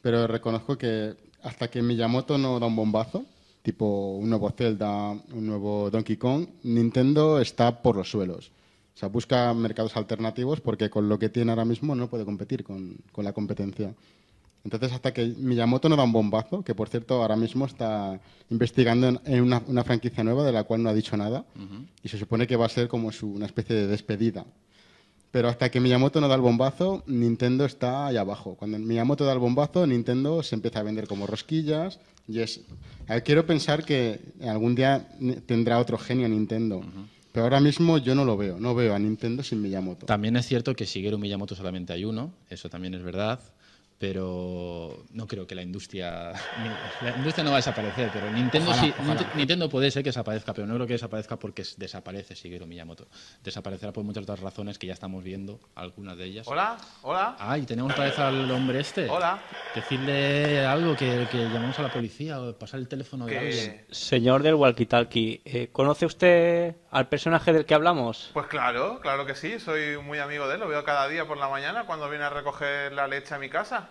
pero reconozco que hasta que Miyamoto no da un bombazo, tipo un nuevo Zelda, un nuevo Donkey Kong, Nintendo está por los suelos. O sea, busca mercados alternativos porque con lo que tiene ahora mismo no puede competir con, con la competencia. Entonces, hasta que Miyamoto no da un bombazo, que por cierto ahora mismo está investigando en, una, franquicia nueva de la cual no ha dicho nada, y se supone que va a ser como una especie de despedida. Pero hasta que Miyamoto no da el bombazo, Nintendo está ahí abajo. Cuando Miyamoto da el bombazo, Nintendo se empieza a vender como rosquillas. Y Quiero pensar que algún día tendrá otro genio Nintendo. Pero ahora mismo yo no lo veo. No veo a Nintendo sin Miyamoto. También es cierto que un Miyamoto solamente hay uno. Eso también es verdad pero no creo que la industria. La industria no va a desaparecer, pero Nintendo sí, Nintendo puede ser que desaparezca, pero no creo que desaparezca porque desaparece Shigeru Miyamoto. Desaparecerá por muchas otras razones que ya estamos viendo, algunas de ellas. Hola, hola. Ah, y tenemos otra vez al hombre este. Hola. Decirle algo que, llamamos a la policía o pasar el teléfono de alguien. Señor del walkie-talkie, eh, ¿conoce usted al personaje del que hablamos? Pues claro, claro que sí, soy muy amigo de él, lo veo cada día por la mañana cuando viene a recoger la leche a mi casa.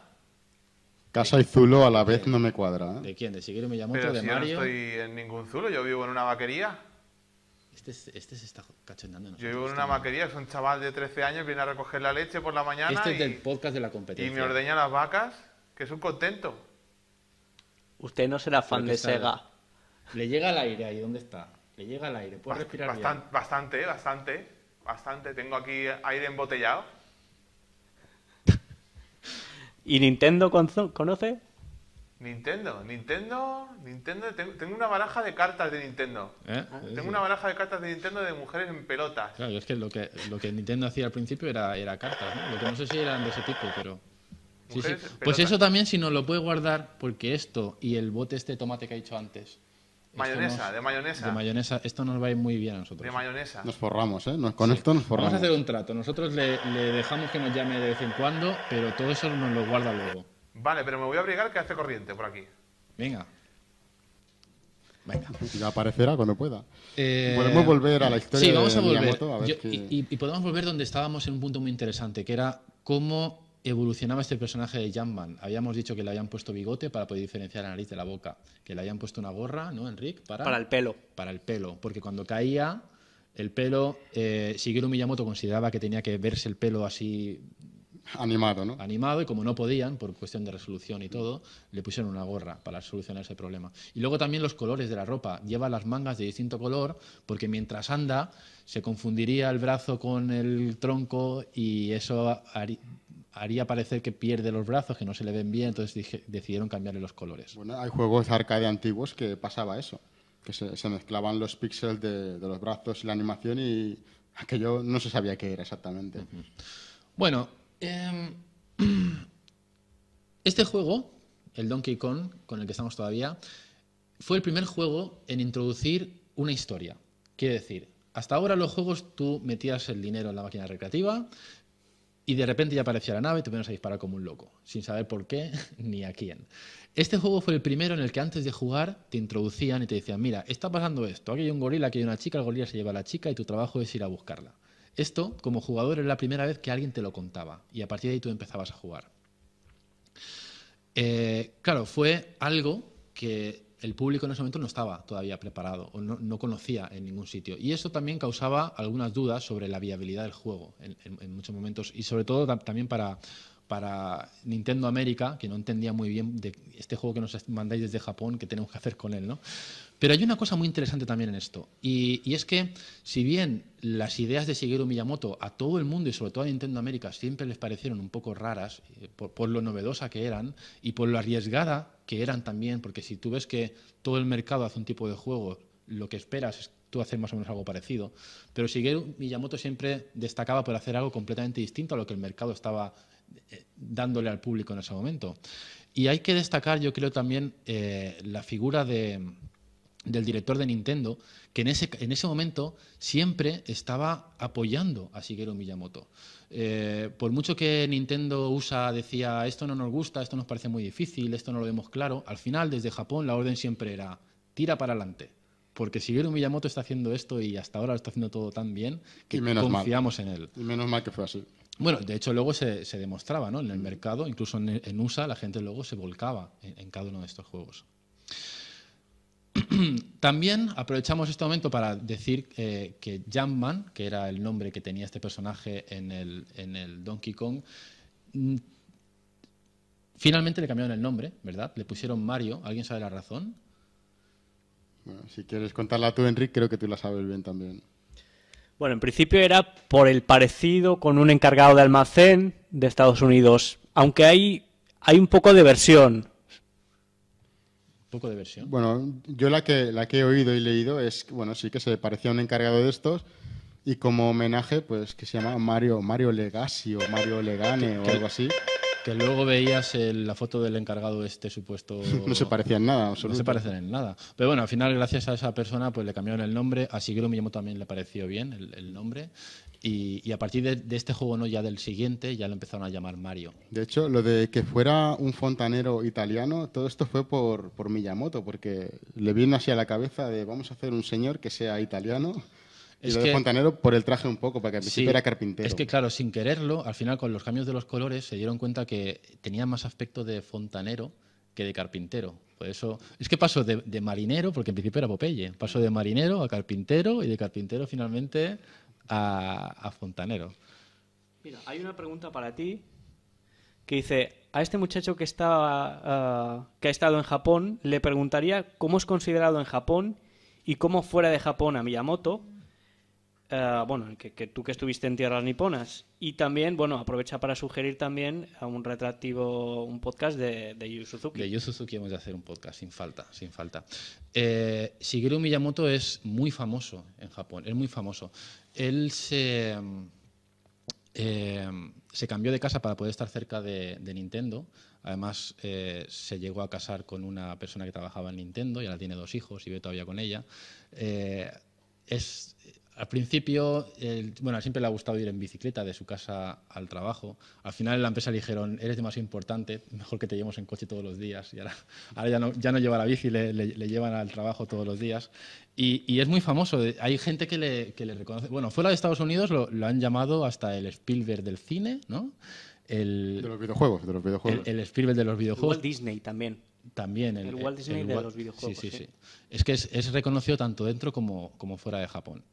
Casa y Zulo a la vez no me cuadra. ¿eh? ¿De quién? ¿De ¿Me me otro? ¿De Mario? Mario? Yo no estoy en ningún Zulo, yo vivo en una vaquería. Este, este se está cachondando. Yo vivo en una este vaquería, es un chaval de 13 años, viene a recoger la leche por la mañana. Este y, es del podcast de la competencia. Y me ordeña las vacas, que es un contento. Usted no será fan de Sega. Le llega el aire ahí, ¿dónde está? Le llega el aire, puede respirar. Bastante, bastante, bastante, bastante. Tengo aquí aire embotellado. ¿Y Nintendo conoce? Nintendo, Nintendo, Nintendo. Tengo una baraja de cartas de Nintendo. ¿Eh? Tengo una baraja de cartas de Nintendo de mujeres en pelotas. Claro, es que lo que, lo que Nintendo hacía al principio era, era cartas, ¿no? Lo que no sé si eran de ese tipo, pero. Pues eso también, si no, lo puede guardar, porque esto y el bote este tomate que ha dicho antes, Mayonesa, de mayonesa. De mayonesa. Esto nos va muy bien a nosotros. De mayonesa. Nos forramos, ¿eh? con esto nos forramos. Vamos a hacer un trato. Nosotros le, dejamos que nos llame de vez en cuando, pero todo eso nos lo guarda luego. Vale, pero me voy a abrigar que hace corriente por aquí. Venga. Venga. Ya aparecerá cuando pueda. Eh, podemos volver a la historia sí, vamos a volver. a y podemos volver donde estábamos en un punto muy interesante, que era cómo evolucionaba este personaje de Jumpman. Habíamos dicho que le habían puesto bigote para poder diferenciar la nariz de la boca, que le habían puesto una gorra, ¿no, Enric? Para, para el pelo. Para el pelo, porque cuando caía el pelo, eh, Shigeru Miyamoto consideraba que tenía que verse el pelo así... Animado, ¿no? Animado, y como no podían, por cuestión de resolución y todo, le pusieron una gorra para solucionar ese problema. Y luego también los colores de la ropa. Lleva las mangas de distinto color, porque mientras anda, se confundiría el brazo con el tronco y eso haría parecer que pierde los brazos, que no se le ven bien, entonces decidieron cambiarle los colores. Bueno, hay juegos arcade antiguos que pasaba eso, que se, mezclaban los píxeles de, los brazos y la animación y aquello no se sabía qué era exactamente. Bueno, em, este juego, el Donkey Kong, con el que estamos todavía, fue el primer juego en introducir una historia. Quiere decir, hasta ahora los juegos tú metías el dinero en la máquina recreativa, y de repente ya aparecía la nave y te tuvimos a disparar como un loco, sin saber por qué ni a quién. Este juego fue el primero en el que antes de jugar te introducían y te decían, mira, está pasando esto, aquí hay un gorila, aquí hay una chica, el gorila se lleva a la chica y tu trabajo es ir a buscarla. Esto, como jugador, era la primera vez que alguien te lo contaba y a partir de ahí tú empezabas a jugar. Eh, claro, fue algo que el público en ese momento no estaba todavía preparado o no, conocía en ningún sitio. Y eso también causaba algunas dudas sobre la viabilidad del juego en, muchos momentos y sobre todo también para, Nintendo América, que no entendía muy bien de este juego que nos mandáis desde Japón, qué tenemos que hacer con él, ¿no? Pero hay una cosa muy interesante también en esto, y, es que si bien las ideas de Shigeru Miyamoto a todo el mundo y sobre todo a Nintendo América siempre les parecieron un poco raras, eh, por, lo novedosa que eran y por lo arriesgada que eran también, porque si tú ves que todo el mercado hace un tipo de juego, lo que esperas es tú hacer más o menos algo parecido, pero Shigeru Miyamoto siempre destacaba por hacer algo completamente distinto a lo que el mercado estaba eh, dándole al público en ese momento. Y hay que destacar, yo creo, también eh, la figura de del director de Nintendo, que en ese, en ese momento siempre estaba apoyando a Shigeru Miyamoto. Eh, por mucho que Nintendo USA decía, esto no nos gusta, esto nos parece muy difícil, esto no lo vemos claro, al final desde Japón la orden siempre era, tira para adelante. Porque Shigeru Miyamoto está haciendo esto y hasta ahora lo está haciendo todo tan bien que confiamos en él. Y menos mal que fue así. Bueno, de hecho luego se, se demostraba en el mercado, incluso en, USA la gente luego se volcaba en cada uno de estos juegos. También aprovechamos este momento para decir eh, que Jumpman, que era el nombre que tenía este personaje en el, Donkey Kong, mm, finalmente le cambiaron el nombre, ¿verdad? Le pusieron Mario. ¿Alguien sabe la razón? Bueno, si quieres contarla tú, Enrique, creo que tú la sabes bien también. Bueno, en principio era por el parecido con un encargado de almacén de Estados Unidos, aunque hay un poco de versión poco de versión. Bueno, yo la que, la que he oído y leído es, bueno, sí que se parecía a un encargado de estos y como homenaje, pues que se llama Mario, Mario o Mario Legane o algo así. Que luego veías la foto del encargado de este supuesto... no se parecía en nada, No se parecen en nada. Pero bueno, al final, gracias a esa persona, pues le cambiaron el nombre. así que lo mismo también le pareció bien el, el nombre. Y, a partir de, este juego, no ya del siguiente, ya lo empezaron a llamar Mario. De hecho, lo de que fuera un fontanero italiano, todo esto fue por, por Miyamoto, porque le vino así a la cabeza de vamos a hacer un señor que sea italiano. Y lo de fontanero por el traje un poco, que al principio era carpintero. Es que, claro, sin quererlo, al final con los cambios de los colores se dieron cuenta que tenía más aspecto de fontanero que de carpintero. Por eso, es que pasó de, de marinero, porque en principio era Popeye, pasó de marinero a carpintero y de carpintero finalmente a, Fontanero. Mira, hay una pregunta para ti que dice, a este muchacho que, está, ah, que ha estado en Japón, le preguntaría cómo es considerado en Japón y cómo fuera de Japón a Miyamoto eh, bueno, que, tú que estuviste en tierras niponas. Y también, bueno, aprovecha para sugerir también a un retractivo, un podcast de, de Yu Suzuki. De hacer un podcast, sin falta, sin falta. Eh, Shigeru Miyamoto es muy famoso en Japón, es muy famoso. Él se, eh, se cambió de casa para poder estar cerca de, Nintendo. Además, se llegó a casar con una persona que trabajaba en Nintendo, y ahora tiene dos hijos y vive todavía con ella. es al principio, bueno, siempre le ha gustado ir en bicicleta de su casa al trabajo. Al final la empresa le dijeron, eres demasiado importante, mejor que te llevemos en coche todos los días. Y ahora, ahora ya, no, lleva la bici, le, llevan al trabajo todos los días. Y, es muy famoso, hay gente que le, reconoce. Bueno, fuera de Estados Unidos lo, han llamado hasta el Spielberg del cine, ¿no? El, de los videojuegos, de El, Spielberg de los videojuegos. El Disney también. También. El, Walt Disney de los videojuegos. Sí, sí, sí. Es que es, reconocido tanto dentro como fuera de Japón.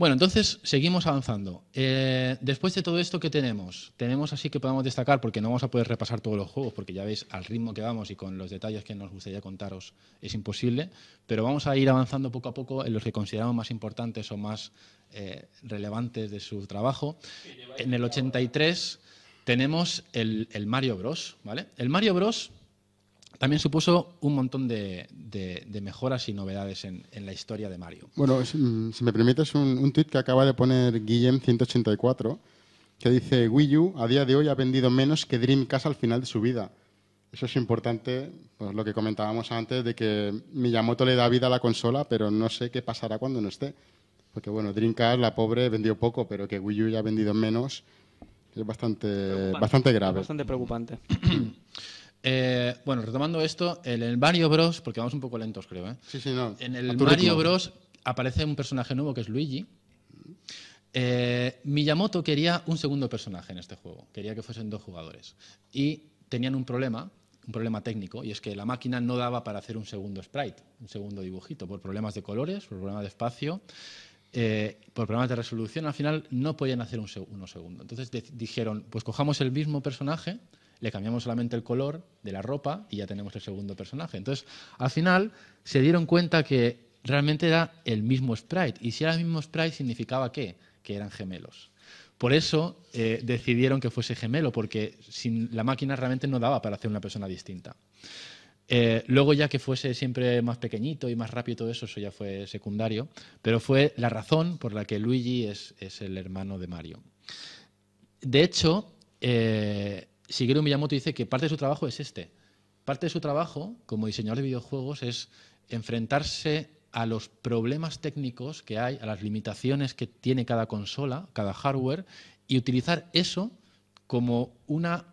Bueno, entonces seguimos avanzando. Eh, después de todo esto, que tenemos? Tenemos así que podamos destacar, porque no vamos a poder repasar todos los juegos, porque ya veis, al ritmo que vamos y con los detalles que nos gustaría contaros es imposible, pero vamos a ir avanzando poco a poco en los que consideramos más importantes o más eh, relevantes de su trabajo. En el 83 tenemos el, el Mario Bros. ¿vale? El Mario Bros también supuso un montón de, mejoras y novedades en, la historia de Mario. Bueno, si, me permites, un, un tuit que acaba de poner Guillem184, que dice, Wii U a día de hoy ha vendido menos que Dreamcast al final de su vida. Eso es importante, pues lo que comentábamos antes, de que Miyamoto le da vida a la consola, pero no sé qué pasará cuando no esté. Porque bueno, Dreamcast, la pobre, vendió poco, pero que Wii U ya ha vendido menos, es bastante, bastante grave. Es bastante preocupante. Eh, bueno, retomando esto, en el Mario Bros, porque vamos un poco lentos, creo. ¿eh? Sí, sí, no. En el Mario Bros aparece un personaje nuevo que es Luigi. Eh, Miyamoto quería un segundo personaje en este juego, quería que fuesen dos jugadores. Y tenían un problema, un problema técnico, y es que la máquina no daba para hacer un segundo sprite, un segundo dibujito, por problemas de colores, por problemas de espacio. por problemas de resolución, al final no podían hacer un uno segundo. Entonces dijeron, pues cojamos el mismo personaje, le cambiamos solamente el color de la ropa y ya tenemos el segundo personaje. Entonces, al final se dieron cuenta que realmente era el mismo sprite. Y si era el mismo sprite, significaba qué? Que eran gemelos. Por eso eh, decidieron que fuese gemelo, porque sin la máquina realmente no daba para hacer una persona distinta. Eh, luego ya que fuese siempre más pequeñito y más rápido todo eso, eso ya fue secundario, pero fue la razón por la que Luigi es, el hermano de Mario. De hecho, eh, Shigeru Miyamoto dice que parte de su trabajo es este. Parte de su trabajo como diseñador de videojuegos es enfrentarse a los problemas técnicos que hay, a las limitaciones que tiene cada consola, cada hardware, y utilizar eso como una,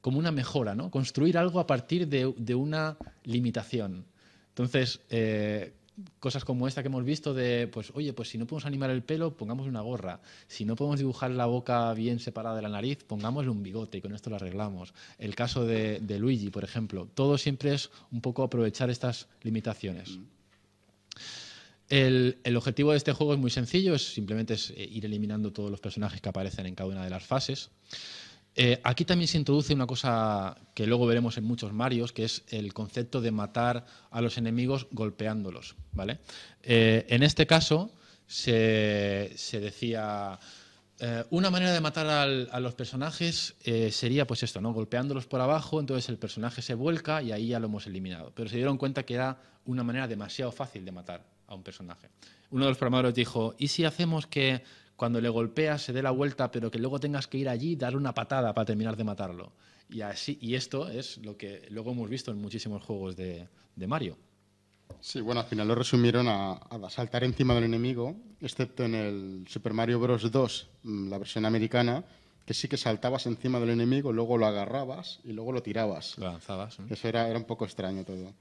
como una mejora, ¿no? construir algo a partir de, una limitación. Entonces, eh, cosas como esta que hemos visto de, pues, oye, pues si no podemos animar el pelo, pongamos una gorra. Si no podemos dibujar la boca bien separada de la nariz, pongámosle un bigote y con esto lo arreglamos. El caso de, Luigi, por ejemplo. Todo siempre es un poco aprovechar estas limitaciones. El, objetivo de este juego es muy sencillo, es simplemente es eh, ir eliminando todos los personajes que aparecen en cada una de las fases. Eh, aquí también se introduce una cosa que luego veremos en muchos Marios, que es el concepto de matar a los enemigos golpeándolos. ¿vale? Eh, en este caso se, decía, eh, una manera de matar a los personajes sería pues esto, ¿no? golpeándolos por abajo, entonces el personaje se vuelca y ahí ya lo hemos eliminado. Pero se dieron cuenta que era una manera demasiado fácil de matar a un personaje. Uno de los programadores dijo, ¿y si hacemos que cuando le golpeas se dé la vuelta, pero que luego tengas que ir allí y darle una patada para terminar de matarlo. Y, así, y esto es lo que luego hemos visto en muchísimos juegos de, Mario. Sí, bueno, al final lo resumieron a, a, saltar encima del enemigo, excepto en el Super Mario Bros. 2, mm, la versión americana, que sí que saltabas encima del enemigo, luego lo agarrabas y luego lo tirabas. Lo lanzabas. ¿eh? Eso era, era, un poco extraño todo.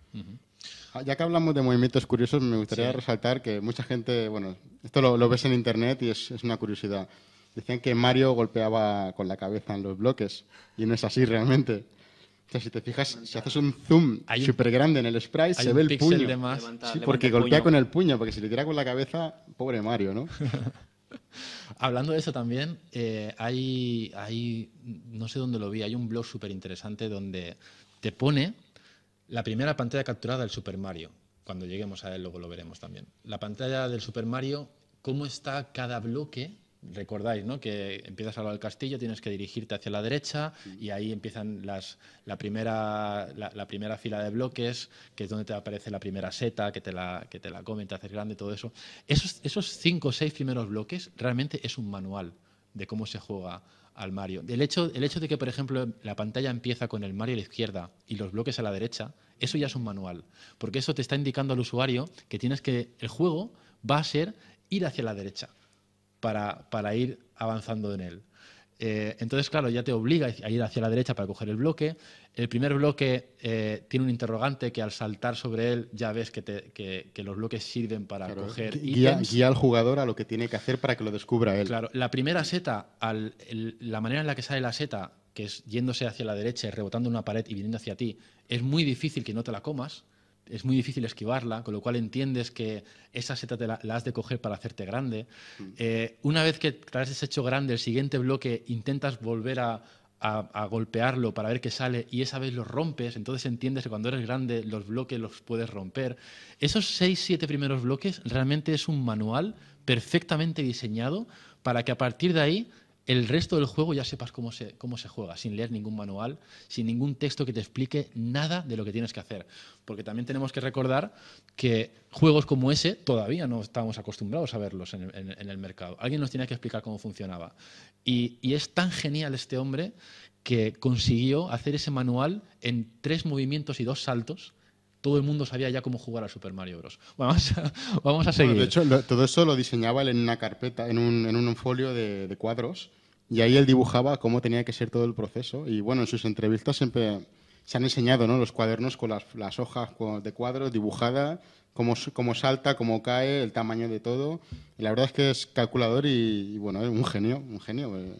Ah, ya que hablamos de movimientos curiosos, me gustaría resaltar que mucha gente, bueno, esto lo, ves en internet y es, es, una curiosidad. Decían que Mario golpeaba con la cabeza en los bloques y no es así realmente. O sea, si te fijas, si haces un zoom súper grande en el sprite, se ve el puño. porque golpea con el puño, porque si le tira con la cabeza, pobre Mario, ¿no? Hablando de eso también, eh, hay, hay, no sé dónde lo vi, hay un blog súper interesante donde te pone la primera pantalla capturada del Super Mario. Cuando lleguemos a él, luego lo veremos también. La pantalla del Super Mario, cómo está cada bloque recordáis, ¿no? Que empiezas a lado del castillo, tienes que dirigirte hacia la derecha y ahí empiezan la, primera, primera fila de bloques, que es donde te aparece la primera seta, que te la, que te la comen, te haces grande, todo eso. Esos, cinco o seis primeros bloques realmente es un manual de cómo se juega al Mario. El hecho, el hecho de que, por ejemplo, la pantalla empieza con el Mario a la izquierda y los bloques a la derecha, eso ya es un manual, porque eso te está indicando al usuario que tienes que el juego va a ser ir hacia la derecha para, ir avanzando en él. Eh, entonces, claro, ya te obliga a ir hacia la derecha para coger el bloque. El primer bloque eh, tiene un interrogante que al saltar sobre él ya ves que, los bloques sirven para coger guía, al jugador a lo que tiene que hacer para que lo descubra él. Claro, la primera seta, la manera en la que sale la seta, que es yéndose hacia la derecha, rebotando una pared y viniendo hacia ti, es muy difícil que no te la comas es muy difícil esquivarla, con lo cual entiendes que esa seta te la, has de coger para hacerte grande. Mm. Eh, una vez que te has hecho grande, el siguiente bloque intentas volver a, a, golpearlo para ver qué sale y esa vez lo rompes, entonces entiendes que cuando eres grande los bloques los puedes romper. Esos seis, siete primeros bloques realmente es un manual perfectamente diseñado para que a partir de ahí el resto del juego ya sepas cómo se, cómo se juega, sin leer ningún manual, sin ningún texto que te explique nada de lo que tienes que hacer. Porque también tenemos que recordar que juegos como ese todavía no estábamos acostumbrados a verlos en, el mercado. Alguien nos tenía que explicar cómo funcionaba. Y, y es tan genial este hombre que consiguió hacer ese manual en tres movimientos y dos saltos todo el mundo sabía ya cómo jugar a Super Mario Bros. Vamos a, vamos a seguir. de hecho, todo eso lo diseñaba él en una carpeta, en un, folio de, cuadros, y ahí él dibujaba cómo tenía que ser todo el proceso. Y bueno, en sus entrevistas siempre se han enseñado ¿no? los cuadernos con las, hojas de cuadros dibujada cómo, salta, cómo cae, el tamaño de todo. Y la verdad es que es calculador y, y bueno, es un genio, un genio. Eh,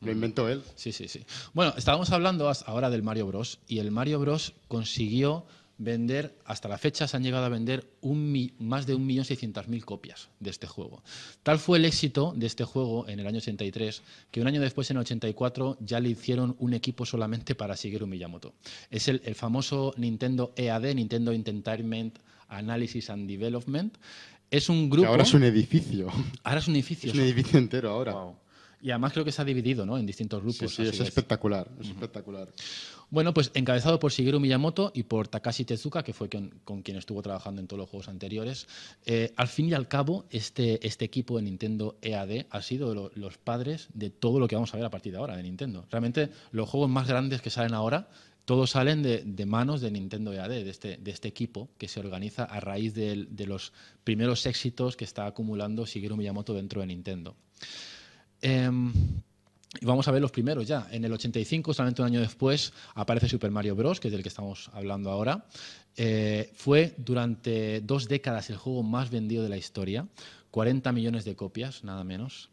lo mm. inventó él. Sí, sí, sí. Bueno, estábamos hablando ahora del Mario Bros. y el Mario Bros. consiguió vender, hasta la fecha se han llegado a vender un, más de 1.600.000 copias de este juego. Tal fue el éxito de este juego en el año 83 que un año después, en el 84, ya le hicieron un equipo solamente para seguir un Miyamoto. Es el, famoso Nintendo EAD, Nintendo Entertainment Analysis and Development. Es un grupo... ahora es un edificio. Ahora es un edificio. Es un edificio entero ahora. Y además creo que se ha dividido ¿no? en distintos grupos. Sí, es espectacular, espectacular. Bueno, pues encabezado por Shigeru Miyamoto y por Takashi Tezuka, que fue con, quien estuvo trabajando en todos los juegos anteriores, eh, al fin y al cabo este, este equipo de Nintendo EAD ha sido los padres de todo lo que vamos a ver a partir de ahora de Nintendo. Realmente los juegos más grandes que salen ahora todos salen de, manos de Nintendo EAD, de este, de este equipo que se organiza a raíz de, de, los primeros éxitos que está acumulando Shigeru Miyamoto dentro de Nintendo. Em, y vamos a ver los primeros ya. En el 85, solamente un año después, aparece Super Mario Bros., que es del que estamos hablando ahora. Eh, fue durante dos décadas el juego más vendido de la historia, 40 millones de copias, nada menos.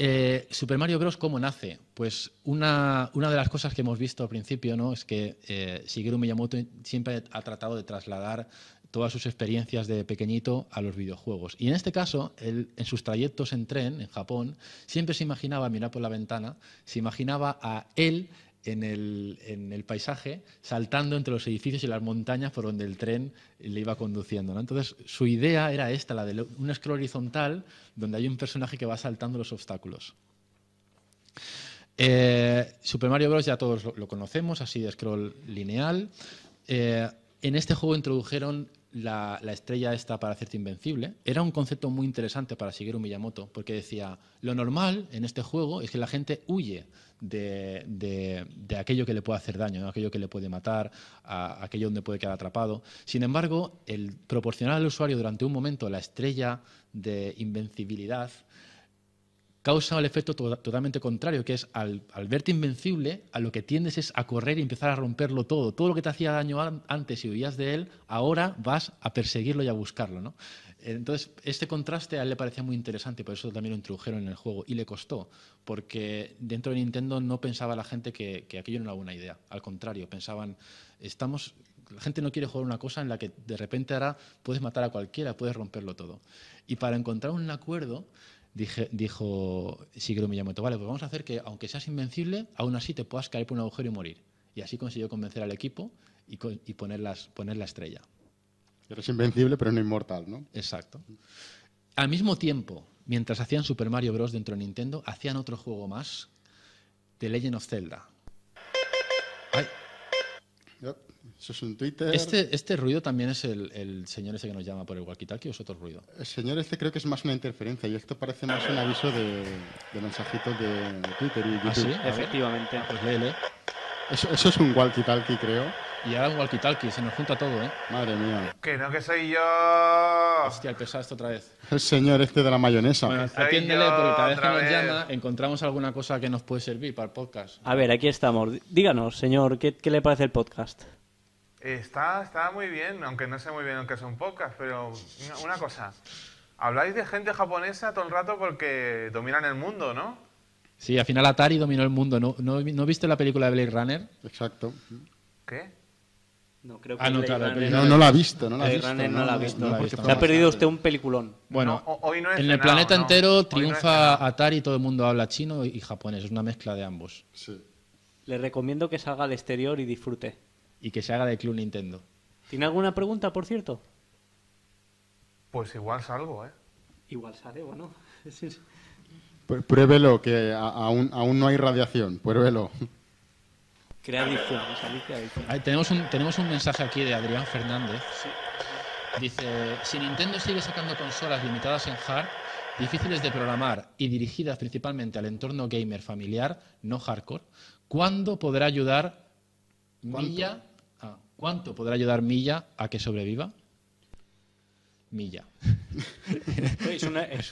Eh, Super Mario Bros. ¿cómo nace? Pues una, una, de las cosas que hemos visto al principio ¿no? es que eh, Shigeru Miyamoto siempre ha tratado de trasladar todas sus experiencias de pequeñito a los videojuegos. Y en este caso, él, en sus trayectos en tren, en Japón, siempre se imaginaba, mirar por la ventana, se imaginaba a él en el, paisaje, saltando entre los edificios y las montañas por donde el tren le iba conduciendo. Entonces, su idea era esta, la de un scroll horizontal donde hay un personaje que va saltando los obstáculos. Eh, Super Mario Bros. ya todos lo, conocemos, así de scroll lineal. Eh, en este juego introdujeron la, estrella esta para hacerte invencible, era un concepto muy interesante para seguir un Miyamoto, porque decía, lo normal en este juego es que la gente huye de, aquello que le puede hacer daño, aquello que le puede matar, aquello donde puede quedar atrapado. Sin embargo, el proporcionar al usuario durante un momento la estrella de invencibilidad causa el efecto totalmente contrario, que es al, verte invencible, a lo que tiendes es a correr y empezar a romperlo todo. Todo lo que te hacía daño antes y huías de él, ahora vas a perseguirlo y a buscarlo. ¿no? Entonces, este contraste a él le parecía muy interesante, por eso también lo introdujeron en el juego y le costó, porque dentro de Nintendo no pensaba la gente que, aquello no era buena idea. Al contrario, pensaban, estamos la gente no quiere jugar una cosa en la que de repente ahora puedes matar a cualquiera, puedes romperlo todo. Y para encontrar un acuerdo, dije, dijo Shigeru Miyamoto, vale, pues vamos a hacer que aunque seas invencible, aún así te puedas caer por un agujero y morir. Y así consiguió convencer al equipo y, y poner, la estrella. Eres invencible pero no inmortal, ¿no? Exacto. Al mismo tiempo, mientras hacían Super Mario Bros. dentro de Nintendo, hacían otro juego más, The Legend of Zelda. Eso un Twitter. Este, este ruido también es el, señor ese que nos llama por el walkie-talkie o es otro ruido. El señor este creo que es más una interferencia y esto parece más un aviso de, mensajitos de Twitter y YouTube. ¿Ah, sí? Ah, efectivamente. Ah, pues léele. Eso, es un walkie-talkie, creo. Y ahora es walkie-talkie, se nos junta todo, ¿eh? Madre mía. Que no, que soy yo. Hostia, el pesado esto otra vez. El señor este de la mayonesa. atiéndele, porque cada vez que nos llama encontramos alguna cosa que nos puede servir para el podcast. A ver, aquí estamos. Díganos, señor, ¿qué, qué le parece el podcast? Está, está muy bien, aunque no sé muy bien aunque son pocas, pero una cosa. Habláis de gente japonesa todo el rato porque dominan el mundo, ¿no? Sí, al final Atari dominó el mundo. ¿No, no, viste la película de Blade Runner? Exacto. ¿Qué? No, creo que ah, no, la ha visto, no la Runner no, la ha visto. Se ha perdido usted un peliculón. Bueno, hoy no es en el planeta entero triunfa Atari, y todo el mundo habla chino y japonés, es una mezcla de ambos. Sí. Le recomiendo que salga al exterior y disfrute y que se haga de Club Nintendo. ¿Tiene alguna pregunta, por cierto? Pues igual salgo, ¿eh? Igual sale, bueno. Pues pruébelo, que aún, aún no hay radiación, pruébelo. Crea tenemos, un, tenemos un mensaje aquí de Adrián Fernández. Dice, si Nintendo sigue sacando consolas limitadas en hard, difíciles de programar y dirigidas principalmente al entorno gamer familiar, no hardcore, ¿cuándo podrá ayudar ¿Cuánto podrá ayudar Milla a que sobreviva? Milla.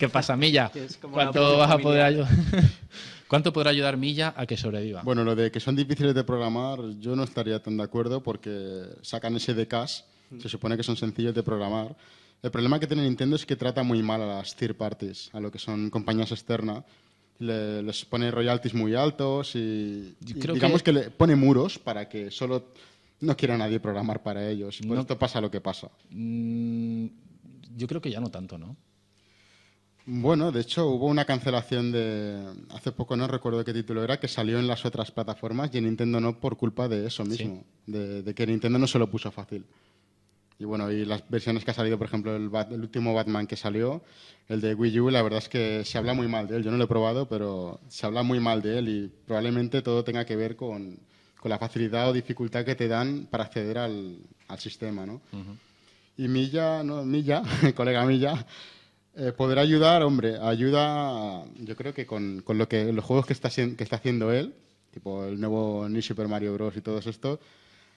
¿Qué pasa, Milla? ¿Cuánto ayudar? podrá ayudar Milla a que sobreviva? Bueno, lo de que son difíciles de programar, yo no estaría tan de acuerdo porque sacan ese SDKs, mm. se supone que son sencillos de programar. El problema que tiene Nintendo es que trata muy mal a las third parties, a lo que son compañías externas. les pone royalties muy altos y, digamos que le pone muros para que solo no quiero a nadie programar para ellos. Por esto pasa lo que pasa. Mm, yo creo que ya no tanto, ¿no? Bueno, de hecho hubo una cancelación de hace poco, no recuerdo qué título era, que salió en las otras plataformas y en Nintendo no por culpa de eso mismo, de, que Nintendo no se lo puso fácil. Y bueno, y las versiones que ha salido, por ejemplo, el, el, último Batman que salió, el de Wii U, la verdad es que se habla muy mal de él. Yo no lo he probado, pero se habla muy mal de él y probablemente todo tenga que ver con, con la facilidad o dificultad que te dan para acceder al, sistema. ¿no? Y Milla, no, Milla, colega Milla, poder eh, podrá ayudar, hombre, ayuda, yo creo que con, con lo que, los juegos que está, que está haciendo él, tipo el nuevo New Super Mario Bros. y todos estos,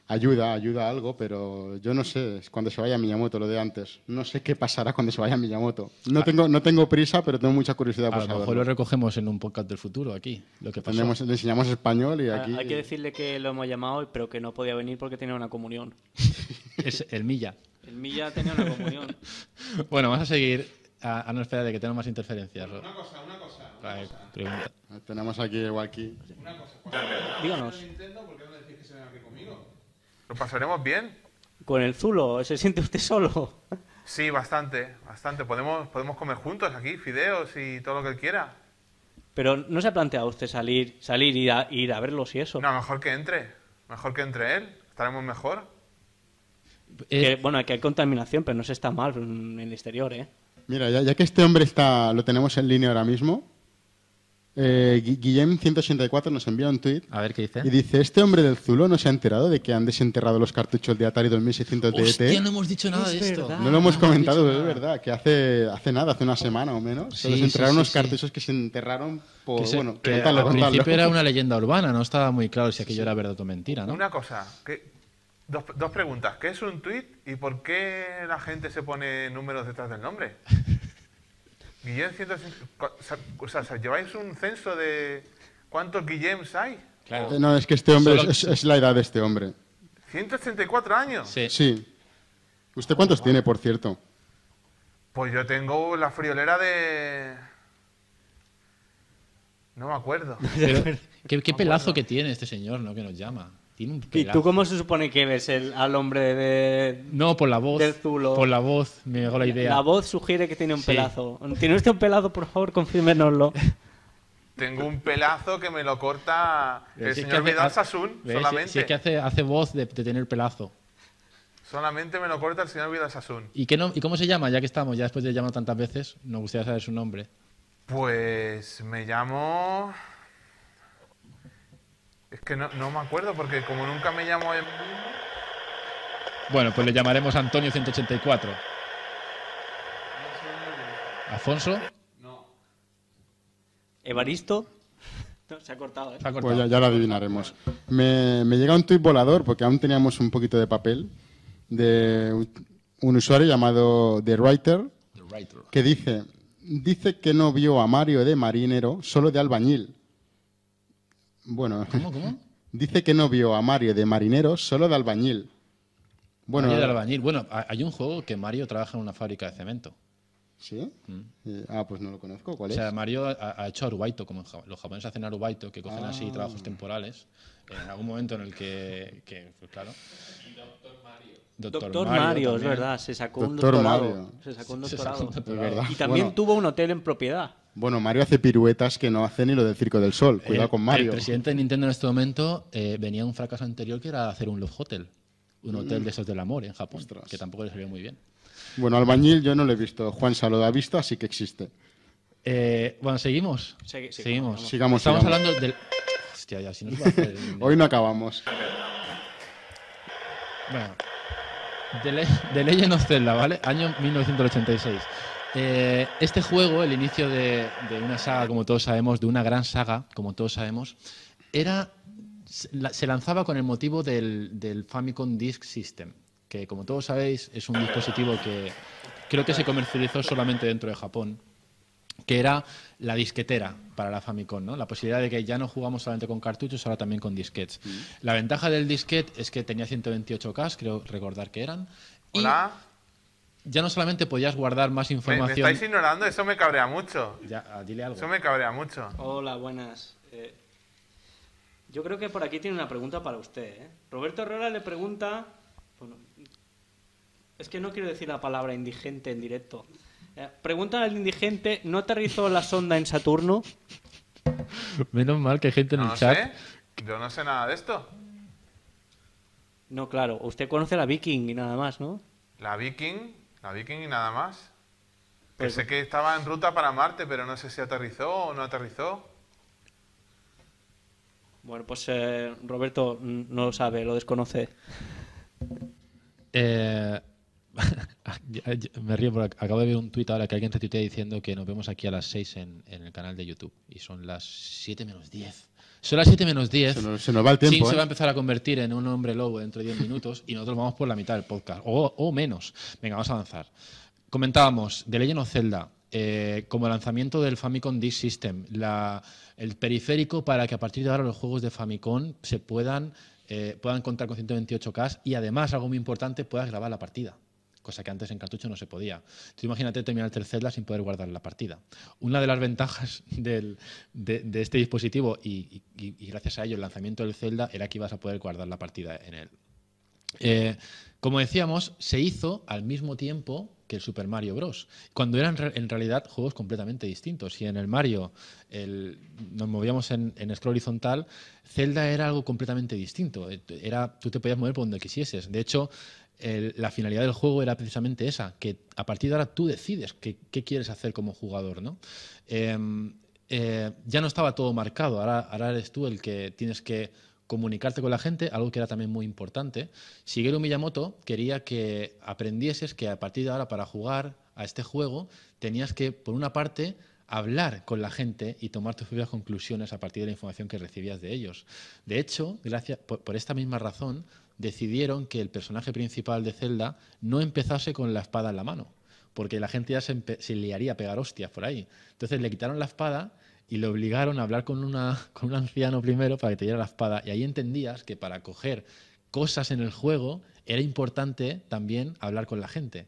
ayuda, ayuda algo, pero yo no sé es cuando se vaya a Miyamoto, lo de antes. No sé qué pasará cuando se vaya a Miyamoto. No, ah. tengo, no tengo prisa, pero tengo mucha curiosidad. por A lo mejor lo recogemos en un podcast del futuro aquí, lo que Tenemos, le enseñamos español y ah, aquí... Hay que decirle que lo hemos llamado, pero que no podía venir porque tenía una comunión. es el Milla. El Milla tenía una comunión. bueno, vamos a seguir a, no esperar de que tenga más interferencias. Una cosa, una cosa. Tenemos aquí a Una cosa. Díganos. ¿por qué decís que se aquí conmigo? ¿Lo pasaremos bien? Con el zulo, ¿se siente usted solo? Sí, bastante, bastante. Podemos, podemos comer juntos aquí, fideos y todo lo que él quiera. Pero ¿no se ha planteado usted salir, salir, ir a, ir a verlos y eso? No, mejor que entre. Mejor que entre él. Estaremos mejor. bueno, aquí hay contaminación, pero no se está mal en el exterior, ¿eh? Mira, ya, ya, que este hombre está, lo tenemos en línea ahora mismo, eh, Guillem184 nos envía un tweet. A ver qué dice. Y dice: Este hombre del Zulo no se ha enterado de que han desenterrado los cartuchos de Atari 2600 de ET. no hemos dicho nada de esto. no lo hemos comentado, es verdad. Que hace, hace nada, hace una oh. semana o menos, se desenterraron unos cartuchos que se enterraron por. Que bueno, que al era una leyenda urbana, no estaba muy claro si aquello era verdad o mentira, Una cosa, Dos, dos, preguntas. ¿Qué es un tweet y por qué la gente se pone números detrás del nombre? Guillem O sea, ¿lleváis un censo de cuántos Guillems hay? Eh, no, es que este hombre es, la edad de este hombre. ¿184 años? Sí. ¿Usted cuántos tiene, por cierto? Pues yo tengo la friolera de. No me acuerdo. qué, qué pelazo que tiene este señor, ¿no? Que nos llama. ¿Y tú cómo se supone que ves el, al hombre de. No, por la voz. Por la voz, me llegó la idea. La voz sugiere que tiene un pelazo. ¿Tiene usted un pelazo, por favor? Confírmenoslo. Tengo un pelazo que me lo corta el señor Vidal solamente. Si, es que hace, voz de, tener pelazo. Solamente me lo corta el señor Vidal Sassoon. ¿Y, qué no, ¿Y cómo se llama? Ya que estamos, ya después de llamar tantas veces, nos gustaría saber su nombre. Pues me llamo. Es que no, me acuerdo porque como nunca me llamo... Bueno, pues le llamaremos Antonio 184. ¿Afonso? No. ¿Evaristo? se ha cortado, ¿eh? Pues ya, lo adivinaremos. Me, llega un tuit volador, porque aún teníamos un poquito de papel, de un, usuario llamado The Writer, The Writer, que dice, dice que no vio a Mario de marinero, solo de albañil. Bueno. ¿Cómo, cómo? Dice que no vio a Mario de marinero, solo de albañil. Bueno, de albañil. Bueno, hay un juego que Mario trabaja en una fábrica de cemento. ¿Sí? Mm. Ah, pues no lo conozco. ¿Cuál es? o sea, Mario ha, hecho arubaito, como los japoneses hacen arubaito, que cogen así ah. trabajos temporales. En algún momento en el que, que pues claro. Doctor Mario. Mario, es verdad, se sacó, un doctorado. Se sacó un doctorado. Y también tuvo un hotel en propiedad. Bueno, Mario hace piruetas que no hace ni lo del Circo del Sol. Cuidado con Mario. El presidente de Nintendo en este momento venía eh, venía un fracaso anterior que era hacer un Love Hotel, un hotel mm. de esos del amor en Japón, que tampoco le salió muy bien. Bueno, albañil yo no lo he visto. Juan Salo ha visto, así que existe. Eh, bueno, seguimos. seguimos. Sigamos, Estamos hablando del. Hostia, ya, si nos a hacer... Hoy no acabamos. Bueno. De, Le The ¿vale? Año 1986. Eh, este juego, el inicio de, una saga, como todos sabemos, de una gran saga, como todos sabemos, era, se lanzaba con el motivo del, Famicom Disk System, que como todos sabéis es un dispositivo que creo que se comercializó solamente dentro de Japón, que era la disquetera para la Famicom, ¿no? La posibilidad de que ya no jugamos solamente con cartuchos, ahora también con disquets. Mm. La ventaja del disquete es que tenía 128K, creo recordar que eran. Hola ya no solamente podías guardar más información. Me, estáis ignorando, eso me cabrea mucho. Ya, ah, dile algo. Eso me cabrea mucho. Hola, buenas. Eh, yo creo que por aquí tiene una pregunta para usted. ¿eh? Roberto Herrera le pregunta. es que no quiero decir la palabra indigente en directo. Eh, pregunta al indigente: ¿no aterrizó la sonda en Saturno? Menos mal que hay gente en el chat. Sé. Yo no sé nada de esto. No, claro. Usted conoce la Viking y nada más, ¿no? La Viking, ¿La Viking y nada más? Pues Pensé que estaba en ruta para Marte, pero no sé si aterrizó o no aterrizó. Bueno, pues eh, Roberto no lo sabe, lo desconoce. Eh, me río porque acabo de ver un tuit ahora que alguien te tuitea diciendo que nos vemos aquí a las 6 en, en el canal de YouTube y son las 7 menos 10. Son las 7 menos 10. Se se va el tiempo. se va a ¿eh? empezar a convertir en un hombre lobo dentro de 10 minutos y nosotros vamos por la mitad del podcast, o, menos. Venga, vamos a avanzar. Comentábamos de Legend of Zelda, eh, como lanzamiento del Famicom Disk System, el periférico para que a partir de ahora los juegos de Famicom se puedan, eh, puedan contar con 128K y además, algo muy importante, puedas grabar la partida cosa que antes en cartucho no se podía. Tú imagínate terminar el Zelda sin poder guardar la partida. Una de las ventajas de, este dispositivo y, gracias a ello el lanzamiento del Zelda era que ibas a poder guardar la partida en él. Eh, como decíamos, se hizo al mismo tiempo que el Super Mario Bros. Cuando eran en realidad juegos completamente distintos. Si en el Mario nos movíamos en, en, scroll horizontal, Zelda era algo completamente distinto. Era, tú te podías mover por donde quisieses. De hecho, la finalidad del juego era precisamente esa, que a partir de ahora tú decides qué, quieres hacer como jugador, ¿no? Em, eh, ya no estaba todo marcado, ahora, ahora eres tú el que tienes que comunicarte con la gente, algo que era también muy importante. Shigeru Miyamoto quería que aprendieses que a partir de ahora para jugar a este juego tenías que, por una parte, hablar con la gente y tomar tus propias conclusiones a partir de la información que recibías de ellos. De hecho, gracias, por esta misma razón, decidieron que el personaje principal de Zelda no empezase con la espada en la mano, porque la gente ya se, le liaría a pegar hostias por ahí. Entonces le quitaron la espada y le obligaron a hablar con, con un anciano primero para que te diera la espada. Y ahí entendías que para coger cosas en el juego era importante también hablar con la gente.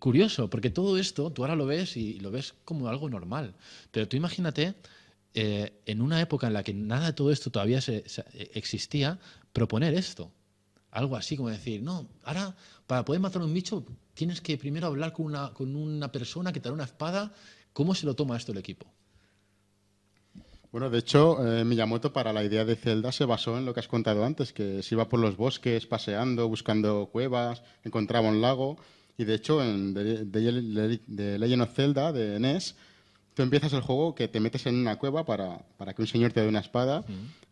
Curioso, porque todo esto tú ahora lo ves y lo ves como algo normal. Pero tú imagínate eh, en una época en la que nada de todo esto todavía eh, existía, proponer esto. Algo así como decir, no, ahora para poder matar un bicho tienes que primero hablar con una, persona que te da una espada. ¿Cómo se lo toma esto el equipo? Bueno, de hecho, eh, Miyamoto para la idea de Zelda se basó en lo que has contado antes, que se iba por los bosques paseando, buscando cuevas, encontraba un lago. Y de hecho, en The Legend of Zelda de NES Tú empiezas el juego que te metes en una cueva para, para que un señor te dé una espada,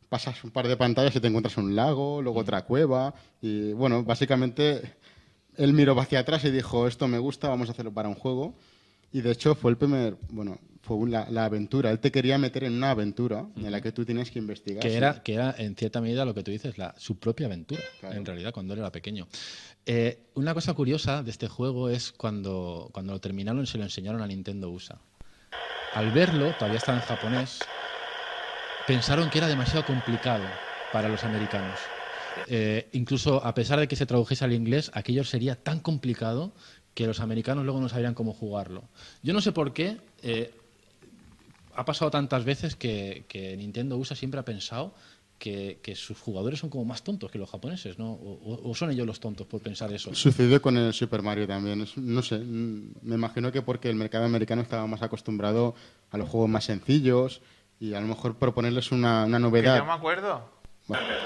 pasas un par de pantallas y te encuentras un lago, luego otra cueva, y bueno, básicamente él miró hacia atrás y dijo, esto me gusta, vamos a hacerlo para un juego. Y de hecho fue el primer, bueno, fue la, aventura. Él te quería meter en una aventura en la que tú tienes que investigar. Que era, que era en cierta medida lo que tú dices, la, su propia aventura, en realidad, cuando él era pequeño. Eh, una cosa curiosa de este juego es cuando, cuando lo terminaron se lo enseñaron a Nintendo USA al verlo, todavía estaba en japonés, pensaron que era demasiado complicado para los americanos. Eh, incluso a pesar de que se tradujese al inglés, aquello sería tan complicado que los americanos luego no sabrían cómo jugarlo. Yo no sé por qué eh, ha pasado tantas veces que Nintendo USA siempre ha pensado que, sus jugadores son como más tontos que los japoneses, ¿no? O, son ellos los tontos por pensar eso. Sucedió con el Super Mario también. No sé, me imagino que porque el mercado americano estaba más acostumbrado a los juegos más sencillos y a lo mejor proponerles una, novedad. Que yo me acuerdo.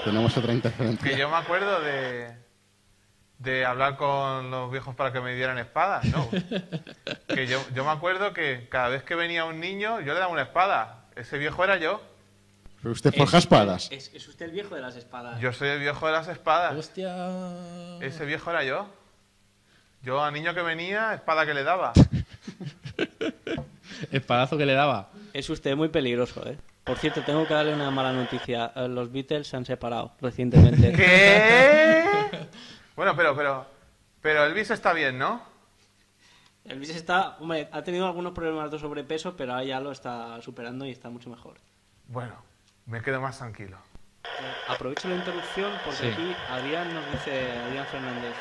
tenemos otra interferencia. Que yo me acuerdo de, de hablar con los viejos para que me dieran espadas, ¿no? que yo, yo me acuerdo que cada vez que venía un niño yo le daba una espada. Ese viejo era yo. Pero usted forja espadas. Es, usted el viejo de las espadas. Yo soy el viejo de las espadas. Hostia. Ese viejo era yo. Yo a niño que venía, espada que le daba. Espadazo que le daba. Es usted muy peligroso, ¿eh? Por cierto, tengo que darle una mala noticia. Eh, los Beatles se han separado recientemente. ¿Qué? bueno, pero, pero, pero Elvis está bien, ¿no? Elvis está, hombre, ha tenido algunos problemas de sobrepeso, pero ahora ya lo está superando y está mucho mejor. Bueno, me quedo más tranquilo. Aprovecho la interrupción porque aquí Adrián nos dice, Adrián Fernández,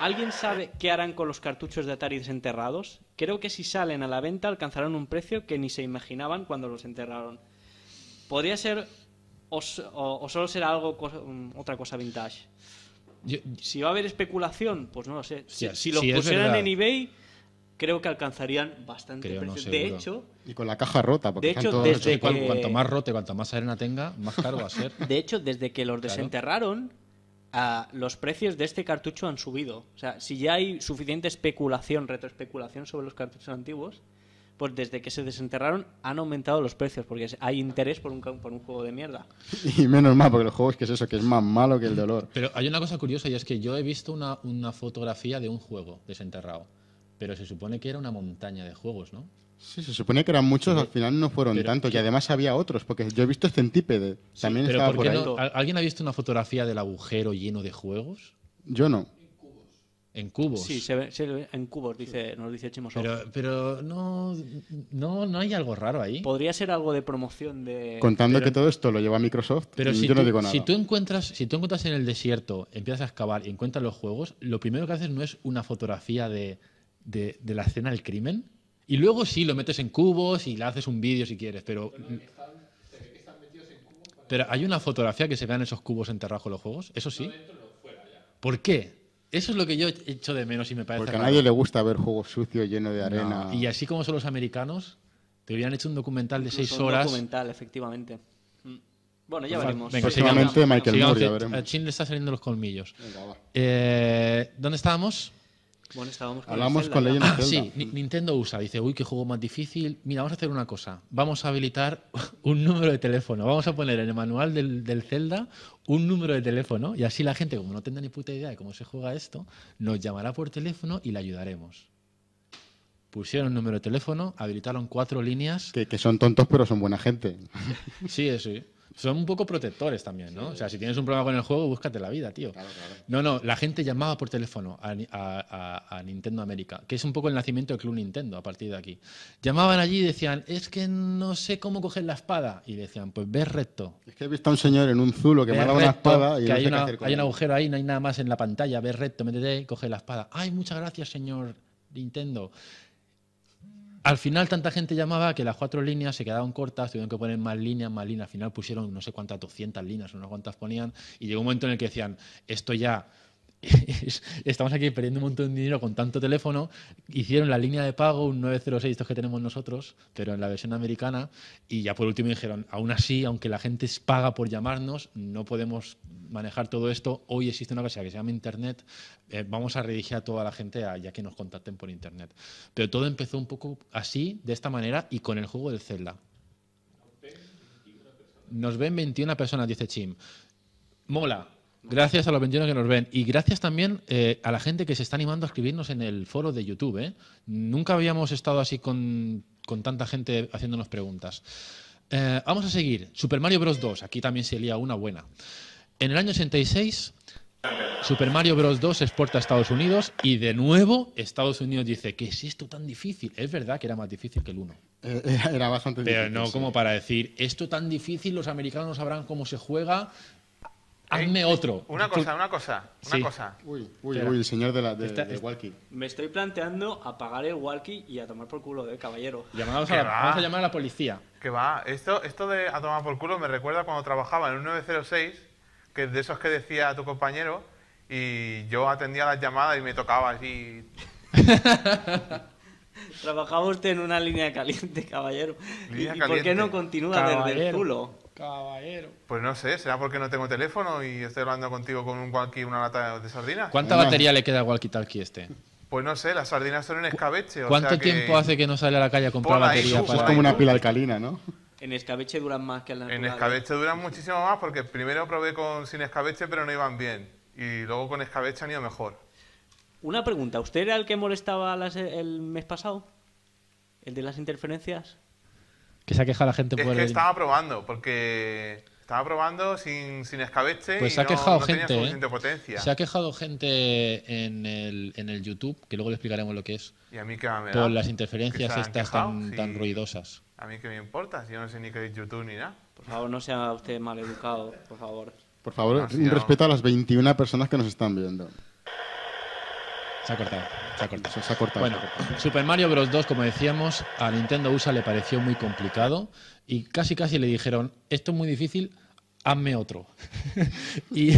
¿alguien sabe qué harán con los cartuchos de Atari desenterrados? Creo que si salen a la venta alcanzarán un precio que ni se imaginaban cuando los enterraron. ¿Podría ser o, solo será algo mm, otra cosa vintage? si va a haber especulación, pues no lo sé. si, los pusieran en eBay creo que alcanzarían bastante precios. de hecho, y con la caja rota, porque cuanto, más rote, cuanto más arena tenga, más caro va a ser. De hecho, desde que los desenterraron, ah, los precios de este cartucho han subido. O sea, si ya hay suficiente especulación, retroespeculación sobre los cartuchos antiguos, pues desde que se desenterraron han aumentado los precios, porque hay interés por un, por un juego de mierda. Y menos mal, porque los juegos que es eso, que es más malo que el dolor. Pero hay una cosa curiosa y es que yo he visto una, una fotografía de un juego desenterrado pero se supone que era una montaña de juegos, ¿no? Sí, se supone que eran muchos, al final no fueron tantos. Y además había otros, porque yo he visto Centípede. también estaba ¿por ¿Alguien ha visto una fotografía del agujero lleno de juegos? Yo no. En cubos. Sí, cubos? Sí, en cubos, dice, nos dice Chimos. Pero, pero no, no, hay algo raro ahí. Podría ser algo de promoción de. Contando que todo esto lo lleva Microsoft, pero yo no digo nada. Si tú, encuentras, si tú encuentras en el desierto, empiezas a excavar y encuentras los juegos, lo primero que haces no es una fotografía de de, la escena del crimen. Y luego sí, lo metes en cubos y le haces un vídeo si quieres, pero... Pero hay una fotografía que se vean esos cubos enterrados en los juegos, eso sí. ¿Por qué? Eso es lo que yo he hecho de menos y me parece. Porque a nadie le gusta ver juegos sucios llenos de arena. Y así como son los americanos, te hubieran hecho un documental de seis horas. Un documental, efectivamente. Mm. Bueno, ya veremos. Venga, Michael sigamos, Moore, A Chin le está saliendo los colmillos. Eh, ¿Dónde estábamos? Bueno, estábamos con Hablamos con ah, Sí, mm. Nintendo USA dice, uy, qué juego más difícil. Mira, vamos a hacer una cosa. Vamos a habilitar un número de teléfono. Vamos a poner en el manual del, del Zelda un número de teléfono y así la gente, como no tenga ni puta idea de cómo se juega esto, nos llamará por teléfono y le ayudaremos. Pusieron un número de teléfono, habilitaron cuatro líneas. Que, son tontos, pero son buena gente. sí, sí. Son un poco protectores también, ¿no? o sea, si tienes un problema con el juego, búscate la vida, tío. No, no, la gente llamaba por teléfono a, Nintendo América, que es un poco el nacimiento del Club Nintendo a partir de aquí. Llamaban allí y decían, es que no sé cómo coger la espada. Y decían, pues ves recto. Es que he visto a un señor en un zulo que me ha dado una espada y no hay, hay un agujero ahí, no hay nada más en la pantalla, ves recto, métete, coge la espada. Ay, muchas gracias, señor Nintendo. Al final tanta gente llamaba que las cuatro líneas se quedaban cortas, tuvieron que poner más líneas, más líneas. Al final pusieron no sé cuántas, 200 líneas, no sé cuántas ponían. Y llegó un momento en el que decían, esto ya estamos aquí perdiendo un montón de dinero con tanto teléfono. Hicieron la línea de pago, un 906, estos que tenemos nosotros, pero en la versión americana. Y ya por último dijeron, aún así, aunque la gente paga por llamarnos, no podemos manejar todo esto. Hoy existe una cosa que se llama Internet. Eh, vamos a redirigir a toda la gente ya que nos contacten por Internet. Pero todo empezó un poco así, de esta manera, y con el juego del Zelda. Nos ven 21 personas, dice Chim. Mola, Gracias a los 21 que nos ven y gracias también eh, a la gente que se está animando a escribirnos en el foro de YouTube. ¿eh? Nunca habíamos estado así con, con tanta gente haciéndonos preguntas. Eh, vamos a seguir. Super Mario Bros. 2. Aquí también se lía una buena. En el año 86, Super Mario Bros. 2 exporta a Estados Unidos y de nuevo Estados Unidos dice, ¿qué es esto tan difícil? Es verdad que era más difícil que el 1. Era, bastante difícil. Pero no como para decir, esto tan difícil, los americanos no sabrán cómo se juega Hazme otro. Una cosa, una cosa, una cosa. Uy, uy, uy, señor de la walkie. Me estoy planteando apagar el walkie y a tomar por culo, de eh, caballero. a vamos a llamar a la policía. Que va, esto, esto de a tomar por culo me recuerda cuando trabajaba en un 906, que de esos que decía tu compañero, y yo atendía las llamadas y me tocaba así. Trabajaba usted en una línea caliente, caballero. ¿Y, por qué no continúa desde el culo? Caballero. Pues no sé, será porque no tengo teléfono y estoy hablando contigo con un walkie una lata de sardinas. ¿Cuánta batería le queda al walkie-talkie este? Pues no sé, las sardinas son en escabeche. O ¿Cuánto tiempo hace que no sale a la calle a comprar batería? Es como una pila alcalina, ¿no? En escabeche duran más que en la En escabeche duran muchísimo más porque primero probé con sin escabeche pero no iban bien. Y luego con escabeche han ido mejor. Una pregunta, ¿usted era el que molestaba el mes pasado? ¿El de las interferencias? Que se ha quejado la gente es por que estaba probando, porque estaba probando sin, sin escabeche pues y se ha quejado gente, ¿eh? tenía potencia. Se ha quejado gente en el, YouTube, que luego le explicaremos lo que es. Y a mí que Por las interferencias estas tan, ruidosas. A mí que me importa, si yo no sé ni qué es YouTube ni nada. Por favor, no sea usted mal educado, por favor. Por favor, un respeto a las 21 personas que nos están viendo. Se ha cortado. Se ha cortado. bueno, Super Mario Bros. 2, como decíamos, a Nintendo USA le pareció muy complicado y casi casi le dijeron, esto es muy difícil, hazme otro. y,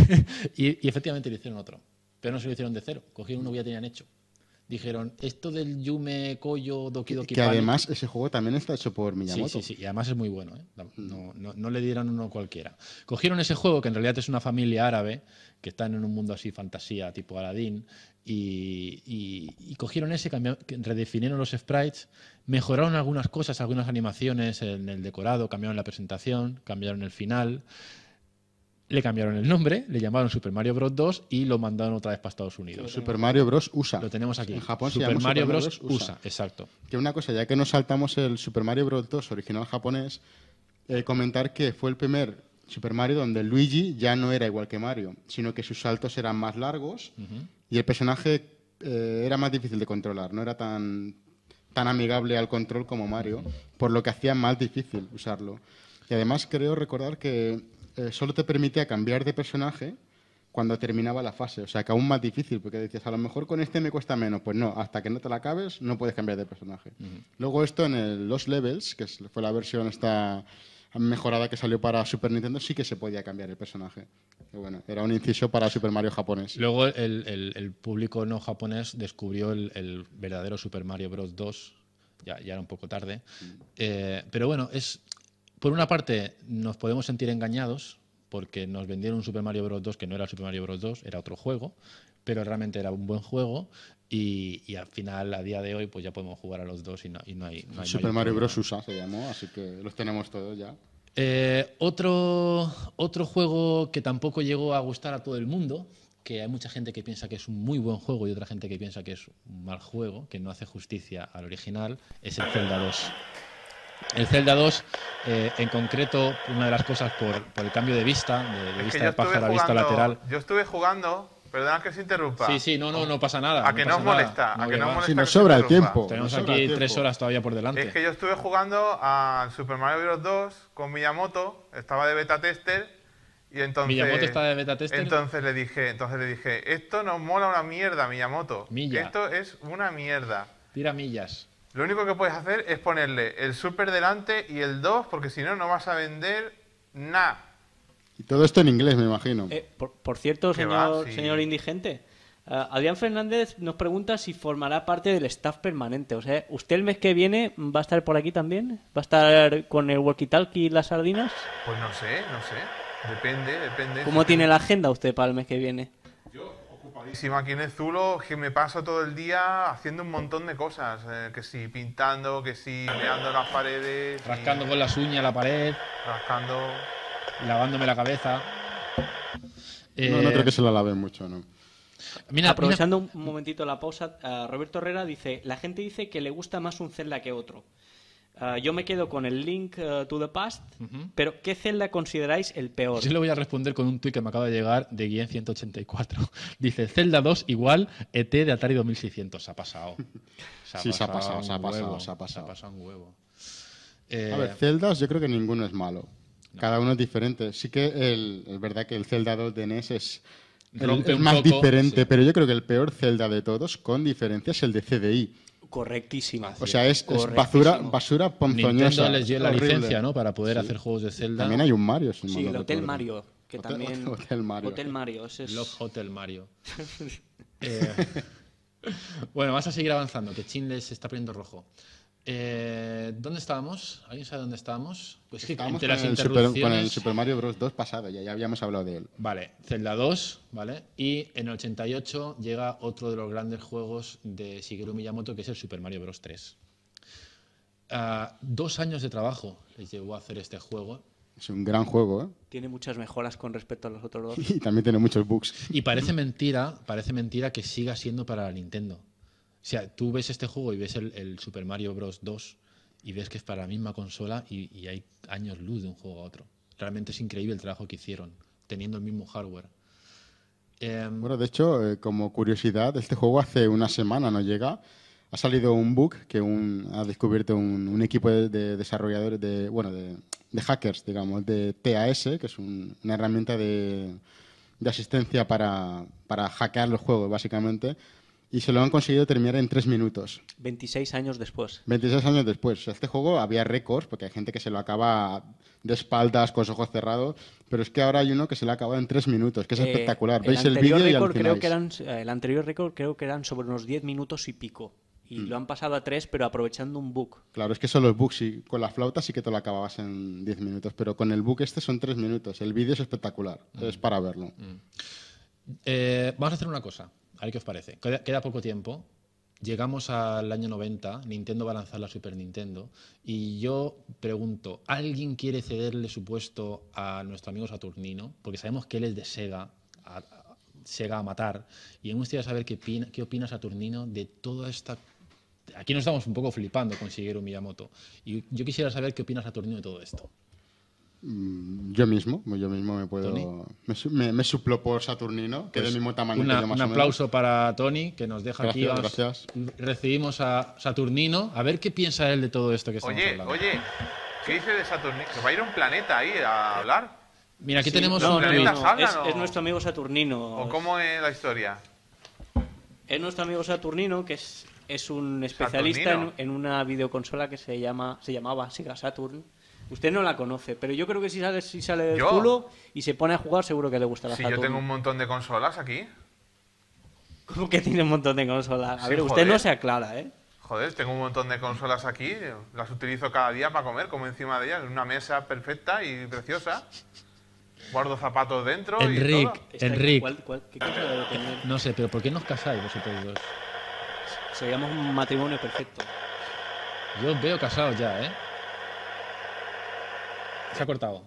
efectivamente le hicieron otro. Pero no se lo hicieron de cero, cogieron uno que ya tenían hecho. Dijeron, esto del Yume Koyo Doki Doki. Que además ese juego también está hecho por Miyamoto. Sí, sí, sí. Y además es muy bueno. ¿eh? Mm. No, no, le dieron uno cualquiera. Cogieron ese juego, que en realidad es una familia árabe, que están en un mundo así fantasía tipo Aladdin, y, cogieron ese, redefinieron los sprites, mejoraron algunas cosas, algunas animaciones en el decorado, cambiaron la presentación, cambiaron el final, le cambiaron el nombre, le llamaron Super Mario Bros. 2 y lo mandaron otra vez para Estados Unidos. Super Mario Bros. USA. Lo tenemos aquí. En Japón Super, Mario, Bros. USA. exacto. Que una cosa, ya que nos saltamos el Super Mario Bros. 2 original japonés, eh, comentar que fue el primer Super Mario donde Luigi ya no era igual que Mario, sino que sus saltos eran más largos y el personaje eh, era más difícil de controlar, no era tan, tan amigable al control como Mario, por lo que hacía más difícil usarlo. Y además creo recordar que eh, solo te permitía cambiar de personaje cuando terminaba la fase, o sea que aún más difícil, porque decías, a lo mejor con este me cuesta menos, pues no, hasta que no te la acabes no puedes cambiar de personaje. Luego esto en Los Levels, que fue la versión esta mejorada que salió para Super Nintendo sí que se podía cambiar el personaje. bueno, era un inciso para Super Mario japonés. Luego el, el, público no japonés descubrió el, el, verdadero Super Mario Bros. 2, ya, ya era un poco tarde. Mm. Eh, pero bueno, es por una parte nos podemos sentir engañados porque nos vendieron un Super Mario Bros. 2 que no era Super Mario Bros. 2, era otro juego, pero realmente era un buen juego. Y, al final, a día de hoy, pues ya podemos jugar a los dos y no, hay, no Super Mario Bros. USA se llamó, así que los tenemos todos ya. Eh, otro, otro juego que tampoco llegó a gustar a todo el mundo, que hay mucha gente que piensa que es un muy buen juego y otra gente que piensa que es un mal juego, que no hace justicia al original, es el Zelda 2. El Zelda 2, eh, en concreto, una de las cosas por, por el cambio de vista, de, de vista de pájaro a vista lateral. Yo estuve jugando Perdona que se interrumpa. Sí, sí, no, no, no pasa nada. A que no os molesta. a que no molesta si nos sobra el tiempo. Tenemos aquí tres horas todavía por delante. Es que yo estuve jugando a Super Mario Bros. 2 con Miyamoto, estaba de beta tester y entonces. Miyamoto está de beta tester. Entonces le dije, entonces le dije, esto nos mola una mierda, Miyamoto. Esto es una mierda. Tira millas. Lo único que puedes hacer es ponerle el Super delante y el 2, porque si no, no vas a vender nada. Y todo esto en inglés, me imagino. Eh, por, cierto, señor, indigente, eh, Adrián Fernández nos pregunta si formará parte del staff permanente. O sea, ¿usted el mes que viene va a estar por aquí también? ¿Va a estar con el walkie-talkie y las sardinas? Pues no sé, no sé. Depende, depende. ¿Cómo tiene la agenda usted para el mes que viene? Yo, ocupadísima aquí en el Zulo, que me paso todo el día haciendo un montón de cosas. Eh, que si pintando, que si meando las paredes. Rascando con las uñas la pared. Rascando lavándome la cabeza. no, no creo eh, que se la lave mucho, ¿no? Mira, Aprovechando un momentito la pausa, eh, Roberto Herrera dice, la gente dice que le gusta más un Zelda que otro. Eh, yo me quedo con el Link to the Past, pero ¿qué celda consideráis el peor? Yo le voy a responder con un tuit que me acaba de llegar de guien 184. dice, Zelda 2 igual ET de Atari 2600. Se ha pasado. Se ha sí, se ha pasado, se ha pasado, ha pasado. ha pasado un huevo. A ver, celdas, yo creo que ninguno es malo. Cada uno es diferente. Sí que el, es verdad que el Zelda 2 de NES es, el, más diferente, pero yo creo que el peor Zelda de todos, con diferencia, es el de CDI. Correctísima. O sea, es, basura, basura ponzoñosa. Nintendo les dio la licencia, ¿no? Para poder hacer juegos de Zelda. También hay un Mario. sí, el Hotel Mario. Que Hotel, también... Hotel Mario. Hotel Mario. Love Hotel Mario. Eh, bueno, vas a seguir avanzando, que Chin les está poniendo rojo. Eh, ¿Dónde estábamos? ¿Alguien sabe dónde estábamos? Pues estábamos con, el Super, con, el Super, Mario Bros. 2 pasado, ya, habíamos hablado de él. Vale, Zelda 2, ¿vale? Y en el 88 llega otro de los grandes juegos de Shigeru Miyamoto, que es el Super Mario Bros. 3. Ah, dos años de trabajo les llevó a hacer este juego. Es un gran juego, ¿eh? Tiene muchas mejoras con respecto a los otros dos. y también tiene muchos bugs. Y parece mentira, parece mentira que siga siendo para la Nintendo. O sea, tú ves este juego y ves el, Super Mario Bros. 2 y ves que es para la misma consola y, hay años luz de un juego a otro. Realmente es increíble el trabajo que hicieron, teniendo el mismo hardware. Em, bueno, de hecho, eh, como curiosidad, este juego hace una semana no llega. Ha salido un bug que un, ha descubierto un, equipo de, desarrolladores, de, bueno, de, hackers, digamos, de TAS, que es una herramienta de, asistencia para, para hackear los juegos, básicamente y se lo han conseguido terminar en tres minutos. 26 años después. 26 años después. este juego había récords, porque hay gente que se lo acaba de espaldas, con los ojos cerrados, pero es que ahora hay uno que se lo ha acabado en tres minutos, que es eh, espectacular. Veis el vídeo y eh, El anterior récord creo que eran sobre unos 10 minutos y pico. Y mm. lo han pasado a tres, pero aprovechando un bug. Claro, es que son los books y Con la flauta sí que te lo acababas en 10 minutos, pero con el bug este son tres minutos. El vídeo es espectacular, mm. es para verlo. Mm. Eh, vamos a hacer una cosa. A ver qué os parece. Queda, poco tiempo. Llegamos al año 90, Nintendo va a lanzar la Super Nintendo y yo pregunto, ¿alguien quiere cederle su puesto a nuestro amigo Saturnino? Porque sabemos que él es de Sega, Sega a matar, y me gustaría saber qué opina, Saturnino de toda esta aquí nos estamos un poco flipando con Shigeru Miyamoto. Y yo quisiera saber qué opinas, Saturnino, de todo esto. Mm, yo mismo, pues yo mismo me puedo. Me, suplo por Saturnino, que es pues del mismo tamaño que yo más Un aplauso para Tony, que nos deja aquí. Gracias. Recibimos a Saturnino, a ver qué piensa él de todo esto que estamos oye, hablando. Oye, ¿qué dice de Saturnino? ¿Se va a ir a un planeta ahí a hablar? Mira, aquí tenemos un es, nuestro amigo Saturnino. ¿O cómo es la historia? Es nuestro amigo Saturnino, que es, un especialista en, una videoconsola que se, llama, se llamaba Sega Saturn Usted no la conoce, pero yo creo que si sale, si sale del culo y se pone a jugar, seguro que le gusta la yo tengo un montón de consolas aquí. ¿Cómo que tiene un montón de consolas? A ver, usted no se aclara, ¿eh? Joder, tengo un montón de consolas aquí. Las utilizo cada día para comer, como encima de ellas. Una mesa perfecta y preciosa. Guardo zapatos dentro y Enric, qué debe tener? no sé, pero ¿por qué nos os casáis vosotros dos? Seríamos un matrimonio perfecto. Yo os veo casados ya, ¿eh? Se ha cortado.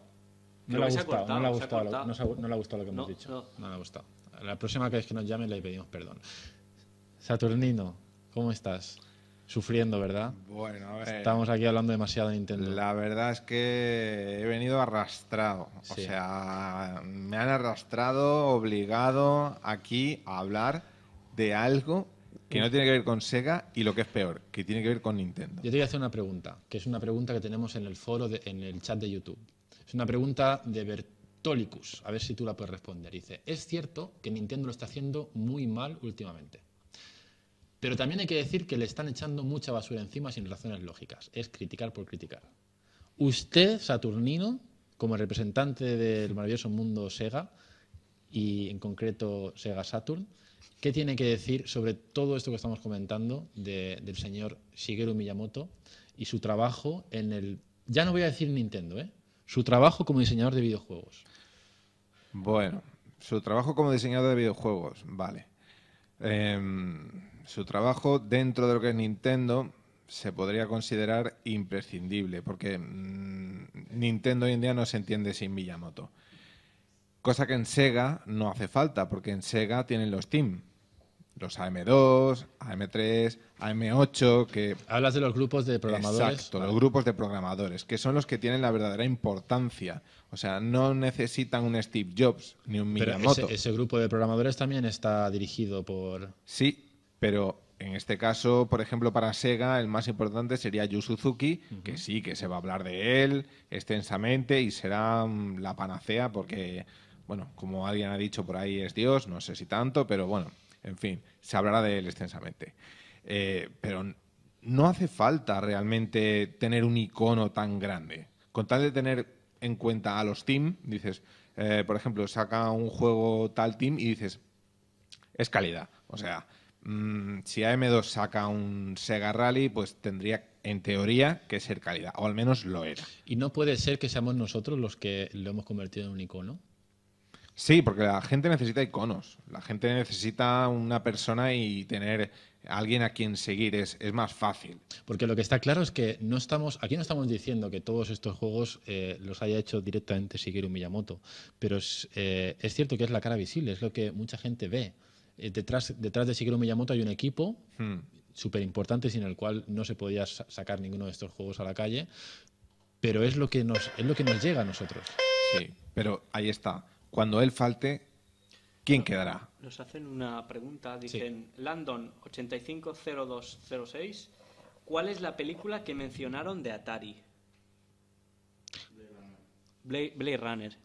No le ha gustado, no le ha gustado, lo, que hemos dicho. No. le ha gustado. La próxima vez que nos llame le pedimos perdón. Saturnino, ¿cómo estás? Sufriendo, ¿verdad? Bueno, a ver. Estamos aquí hablando demasiado de Nintendo. La verdad es que he venido arrastrado. O sea, me han arrastrado, obligado aquí a hablar de algo que no tiene que ver con Sega y lo que es peor, que tiene que ver con Nintendo. Yo te voy a hacer una pregunta, que es una pregunta que tenemos en el foro, en el chat de YouTube. Es una pregunta de Bertolicus, a ver si tú la puedes responder. Dice, es cierto que Nintendo lo está haciendo muy mal últimamente, pero también hay que decir que le están echando mucha basura encima sin razones lógicas, es criticar por criticar. Usted, Saturnino, como representante del maravilloso mundo Sega, y en concreto Sega Saturn, ¿Qué tiene que decir sobre todo esto que estamos comentando del señor Shigeru Miyamoto y su trabajo en el, ya no voy a decir Nintendo, ¿eh? su trabajo como diseñador de videojuegos? Bueno, su trabajo como diseñador de videojuegos, vale. Em, su trabajo dentro de lo que es Nintendo se podría considerar imprescindible, porque mm, Nintendo hoy en día no se entiende sin Miyamoto. Cosa que en Sega no hace falta, porque en Sega tienen los team. Los AM2, AM3, AM8, que... Hablas de los grupos de programadores. Exacto, los grupos de programadores, que son los que tienen la verdadera importancia. O sea, no necesitan un Steve Jobs ni un pero Miyamoto. Ese, grupo de programadores también está dirigido por... Sí, pero en este caso, por ejemplo, para Sega, el más importante sería Yu Suzuki, que sí, que se va a hablar de él extensamente y será mm, la panacea porque bueno, como alguien ha dicho por ahí, es Dios, no sé si tanto, pero bueno, en fin, se hablará de él extensamente. Eh, pero no hace falta realmente tener un icono tan grande. Con tal de tener en cuenta a los team, dices, eh, por ejemplo, saca un juego tal team y dices, es calidad. O sea, mm, si AM2 saca un Sega Rally, pues tendría, en teoría, que ser calidad, o al menos lo era. Y no puede ser que seamos nosotros los que lo hemos convertido en un icono. Sí, porque la gente necesita iconos, la gente necesita una persona y tener alguien a quien seguir es, más fácil. Porque lo que está claro es que no estamos, aquí no estamos diciendo que todos estos juegos eh, los haya hecho directamente un Miyamoto, pero eh, es, cierto que es la cara visible, es lo que mucha gente ve. Eh, detrás, detrás de Shigeru Miyamoto hay un equipo hmm. súper importante sin el cual no se podía sacar ninguno de estos juegos a la calle, pero es lo que nos, es lo que nos llega a nosotros. Sí, pero ahí está cuando él falte, ¿quién quedará? Nos hacen una pregunta, dicen Landon 850206, ¿cuál es la película que mencionaron de Atari? Blade, Runner. Blade Runner.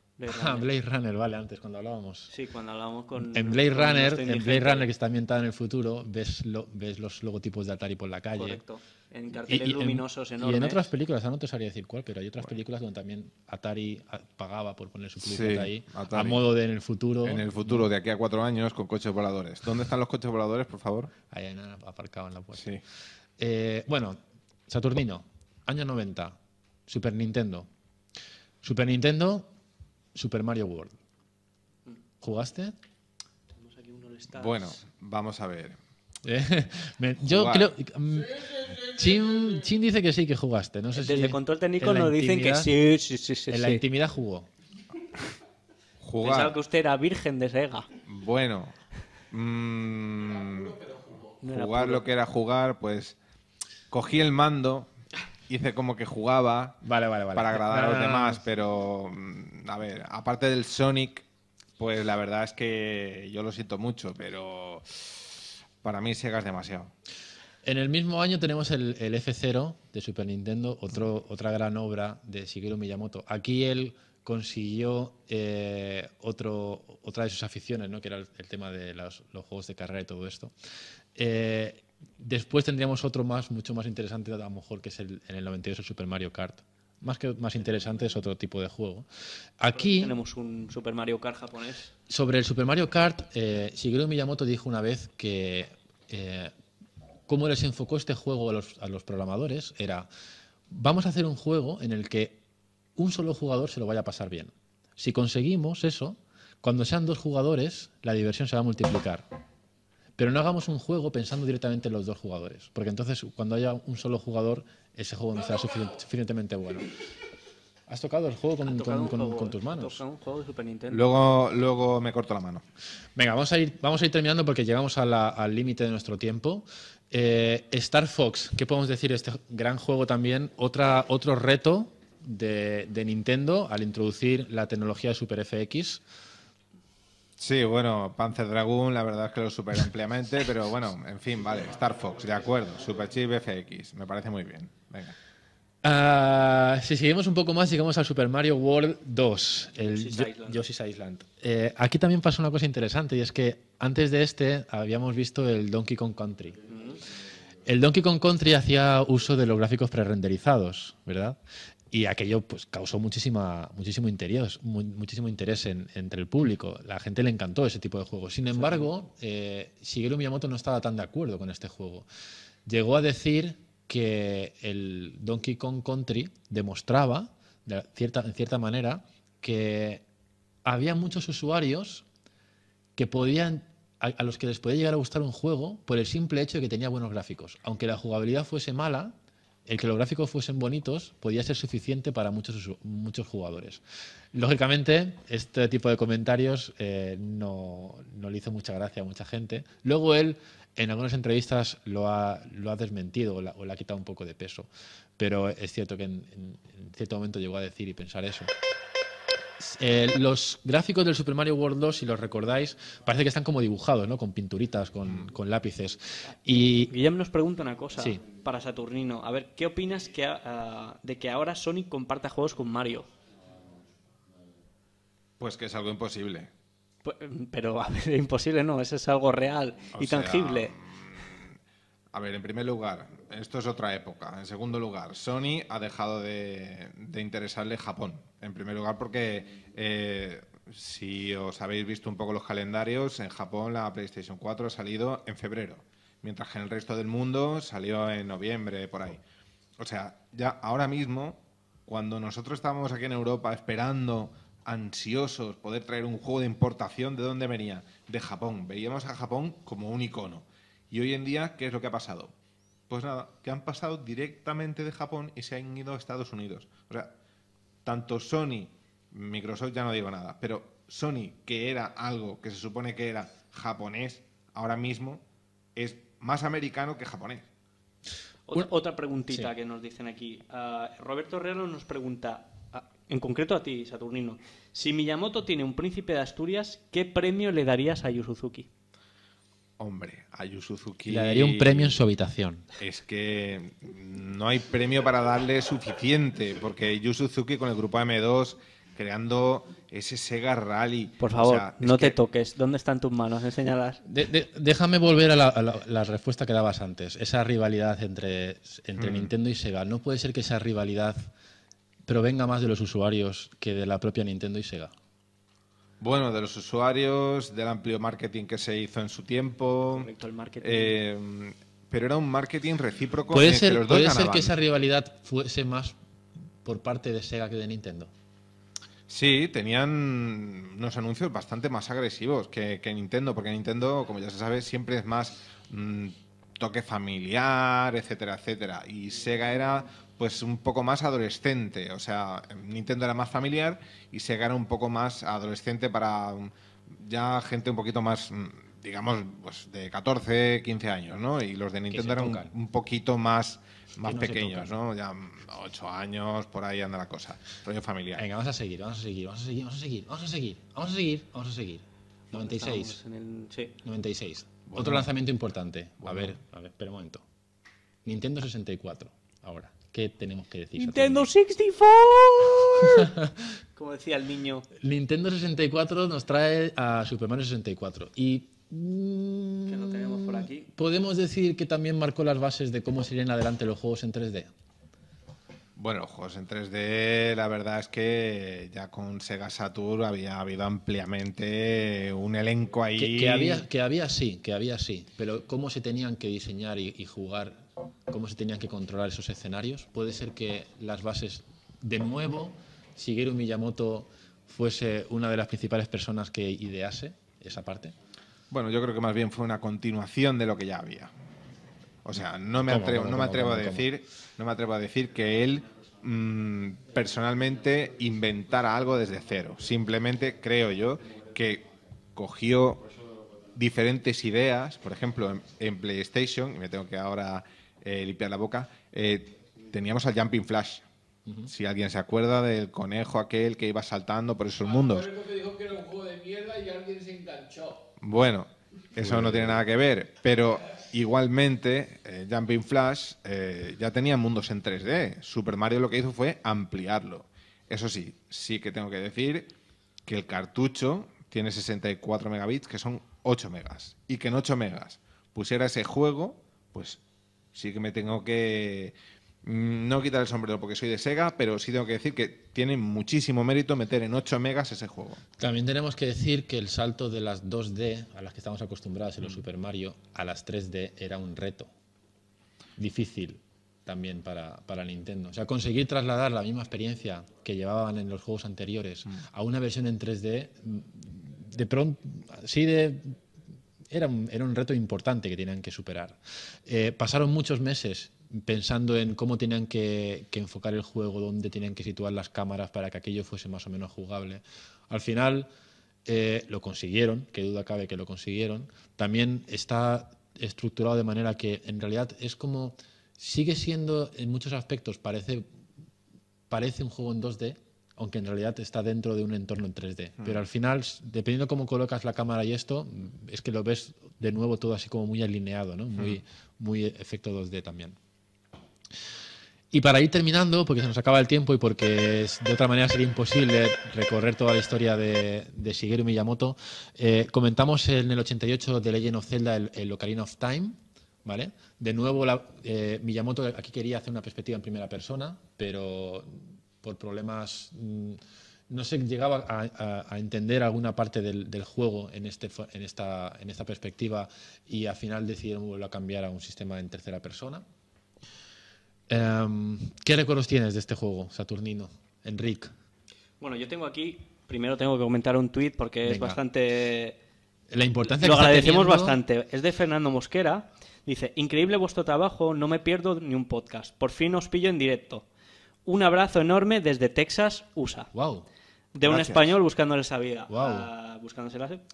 Ah, Blade Runner, vale, antes cuando hablábamos. Sí, cuando hablábamos con. En Blade Runner, en Runner que está ambientada en el futuro, ves, lo, ves los logotipos de Atari por la calle. Correcto en carteles y, luminosos en otras películas, no te sabría decir cuál, pero hay otras películas donde también Atari pagaba por poner su publicidad ahí, a modo de en el futuro. En el futuro, de aquí a cuatro años, con coches voladores. ¿Dónde están los coches voladores, por favor? Ahí hay aparcado en la puerta. Eh, bueno, Saturnino, año 90, Super Nintendo. Super Nintendo, Super Mario World. Mm. ¿Jugaste? Tenemos aquí Bueno, vamos a ver. Yo creo. Mm, Chin, dice que sí, que jugaste. No sé Desde el control técnico nos dicen que sí, sí, sí, sí. En la intimidad jugó. Jugar. Pensaba que usted era virgen de Sega. Bueno. Mm, jugar lo que era jugar, pues. Cogí el mando, hice como que jugaba. Vale, Para agradar a los demás, pero. Mm, a ver, aparte del Sonic, pues la verdad es que yo lo siento mucho, pero para mí Sega demasiado. En el mismo año tenemos el, F0 de Super Nintendo, otro, otra gran obra de Shigeru Miyamoto. Aquí él consiguió eh, otro, otra de sus aficiones, ¿no? que era el, tema de los, juegos de carrera y todo esto. Eh, después tendríamos otro más, mucho más interesante, a lo mejor, que es el, en el 92 el Super Mario Kart. Más que más interesante es otro tipo de juego. Aquí tenemos un Super Mario Kart japonés. Sobre el Super Mario Kart, eh, Shigeru Miyamoto dijo una vez que eh, cómo les enfocó este juego a los, programadores era, vamos a hacer un juego en el que un solo jugador se lo vaya a pasar bien. Si conseguimos eso, cuando sean dos jugadores, la diversión se va a multiplicar. Pero no hagamos un juego pensando directamente en los dos jugadores, porque entonces cuando haya un solo jugador, ese juego no será suficientemente bueno. Has tocado el juego con, tus manos. de Super Nintendo. Luego, me corto la mano. Venga, vamos a ir, terminando porque llegamos al límite de nuestro tiempo. Eh, Star Fox, ¿qué podemos decir? Este gran juego también, otra, otro reto de, Nintendo al introducir la tecnología de Super FX. Sí, bueno, Panzer Dragon, la verdad es que lo superé ampliamente, pero bueno, en fin, vale, Star Fox, de acuerdo, Super Chip FX, me parece muy bien. Venga. Ah, si seguimos un poco más, llegamos al Super Mario World 2, el Yoshi's Island. Eh, aquí también pasó una cosa interesante y es que antes de este habíamos visto el Donkey Kong Country. El Donkey Kong Country hacía uso de los gráficos prerenderizados, ¿verdad? Y aquello pues, causó muchísima, muchísimo interés, muchísimo interés entre el público. La gente le encantó ese tipo de juegos. Sin embargo, eh, Shigeru Miyamoto no estaba tan de acuerdo con este juego. Llegó a decir que el Donkey Kong Country demostraba, cierta, en cierta manera, que había muchos usuarios que podían a, los que les podía llegar a gustar un juego por el simple hecho de que tenía buenos gráficos. Aunque la jugabilidad fuese mala, el que los gráficos fuesen bonitos podía ser suficiente para muchos, muchos jugadores. Lógicamente, este tipo de comentarios eh, no, no, le hizo mucha gracia a mucha gente. Luego él en algunas entrevistas lo ha, lo ha desmentido o, le ha quitado un poco de peso, pero es cierto que en, cierto momento llegó a decir y pensar eso. Eh, los gráficos del Super Mario World 2, si los recordáis, parece que están como dibujados, ¿no? Con pinturitas, con, mm. lápices. Y... Guillermo nos pregunta una cosa para Saturnino. A ver, ¿qué opinas que, ah, de que ahora Sonic comparta juegos con Mario? Pues que es algo imposible. Pero, a ver, imposible no, eso es algo real y tangible. A ver, en primer lugar, esto es otra época. En segundo lugar, Sony ha dejado de, interesarle Japón. En primer lugar, porque eh, si os habéis visto un poco los calendarios, en Japón la PlayStation 4 ha salido en febrero, mientras que en el resto del mundo salió en noviembre, por ahí. O sea, ya ahora mismo, cuando nosotros estamos aquí en Europa esperando ansiosos poder traer un juego de importación de dónde venía, de Japón. Veíamos a Japón como un icono. Y hoy en día, ¿qué es lo que ha pasado? Pues nada, que han pasado directamente de Japón y se han ido a Estados Unidos. O sea, tanto Sony, Microsoft ya no digo nada, pero Sony, que era algo que se supone que era japonés, ahora mismo es más americano que japonés. Otra, preguntita que nos dicen aquí. Ah, Roberto Herrero nos pregunta, en concreto a ti, Saturnino. Si Miyamoto tiene un príncipe de Asturias, ¿qué premio le darías a Yusuzuki? Hombre, a Yusuzuki. Le daría un premio en su habitación. Es que no hay premio para darle suficiente, porque Yusuzuki con el grupo M2 creando ese Sega Rally. Por favor, no te toques. ¿Dónde están tus manos? Enseñalas. déjame volver a la, respuesta que dabas antes. Esa rivalidad entre, mm. Nintendo y Sega. No puede ser que esa rivalidad venga más de los usuarios que de la propia Nintendo y Sega? Bueno, de los usuarios, del amplio marketing que se hizo en su tiempo. Correcto, el marketing. Eh, pero era un marketing recíproco. Puede, ser, dos. puede ser que esa rivalidad fuese más por parte de Sega que de Nintendo. Sí, tenían unos anuncios bastante más agresivos que, Nintendo, porque Nintendo, como ya se sabe, siempre es más mm, toque familiar, etcétera, etcétera. Y Sega era pues un poco más adolescente. O sea, Nintendo era más familiar y se gana un poco más adolescente para um, ya gente un poquito más, mm, digamos, pues, de 14, 15 años, ¿no? Y los de Nintendo eran un, poquito más, más pequeños, ¿no? Ya 8 mm, años, por ahí anda la cosa. Rollo familiar. Venga, vamos a seguir, vamos a seguir, vamos a seguir, vamos a seguir, vamos a seguir, vamos a seguir, vamos a seguir. 96. En el... 96. Otro lanzamiento importante. A ver, a ver, espera un momento. Nintendo 64, ahora. ¿Qué tenemos que decir? Nintendo 64. Como decía el niño. Nintendo 64 nos trae a Super Mario 64. Y tenemos por aquí. Mm, ¿Podemos decir que también marcó las bases de cómo serían adelante los juegos en 3D? Bueno, los juegos en 3D, la verdad es que ya con Sega Saturn había habido ampliamente un elenco ahí. Que, había, que había sí, que había sí, pero cómo se tenían que diseñar y jugar cómo se tenían que controlar esos escenarios. Puede ser que las bases, de nuevo, Shigeru Miyamoto fuese una de las principales personas que idease esa parte. Bueno, yo creo que más bien fue una continuación de lo que ya había. O sea, no me atrevo, no me atrevo a decir, no me atrevo a decir que él mm, personalmente inventara algo desde cero. Simplemente creo yo que cogió diferentes ideas, por ejemplo, en PlayStation, y me tengo que ahora eh, limpiar la boca, eh, teníamos al Jumping Flash. Si alguien se acuerda del conejo aquel que iba saltando por esos mundos. Bueno, eso no tiene nada que ver, pero igualmente eh, Jumping Flash ya tenía mundos en 3D. Super Mario lo que hizo fue ampliarlo. Eso sí, sí que tengo que decir que el cartucho tiene 64 megabits, que son 8 megas. Y que en 8 megas pusiera ese juego, pues sí que me tengo que mm, no quitar el sombrero porque soy de Sega, pero sí tengo que decir que tiene muchísimo mérito meter en 8 megas ese juego. También tenemos que decir que el salto de las 2D a las que estamos acostumbrados en los mm. Super Mario a las 3D era un reto difícil también para, para Nintendo. O sea, conseguir trasladar la misma experiencia que llevaban en los juegos anteriores mm. a una versión en 3D, de pronto, sí de era un, reto importante que tenían que superar. Eh, pasaron muchos meses pensando en cómo tenían que, enfocar el juego, dónde tenían que situar las cámaras para que aquello fuese más o menos jugable. Al final eh, lo consiguieron, que duda cabe que lo consiguieron. También está estructurado de manera que en realidad es como, sigue siendo en muchos aspectos, parece, parece un juego en 2D, aunque en realidad está dentro de un entorno en 3D. Mm. Pero al final, dependiendo cómo colocas la cámara y esto, mm, es que lo ves de nuevo todo así como muy alineado, mm. muy, efecto 2D también. Y para ir terminando, porque se nos acaba el tiempo y porque de otra manera sería imposible recorrer toda la historia de, de Shigeru Miyamoto, eh, comentamos en el 88 de Legend of Zelda el, Ocarina of Time, ¿vale? De nuevo, la, eh, Miyamoto aquí quería hacer una perspectiva en primera persona, pero por problemas... Mm, no se llegaba a, entender alguna parte del, juego en, este, en, esta, en esta perspectiva y al final decidieron volver a cambiar a un sistema en tercera persona. Em, ¿Qué recuerdos tienes de este juego, Saturnino? Enric. Bueno, yo tengo aquí, primero tengo que comentar un tuit porque es bastante... La importancia Lo agradecemos bastante. Es de Fernando Mosquera. Dice, increíble vuestro trabajo, no me pierdo ni un podcast. Por fin os pillo en directo. Un abrazo enorme desde Texas, USA. Wow. De un español buscándole esa vida. Wow. Ah,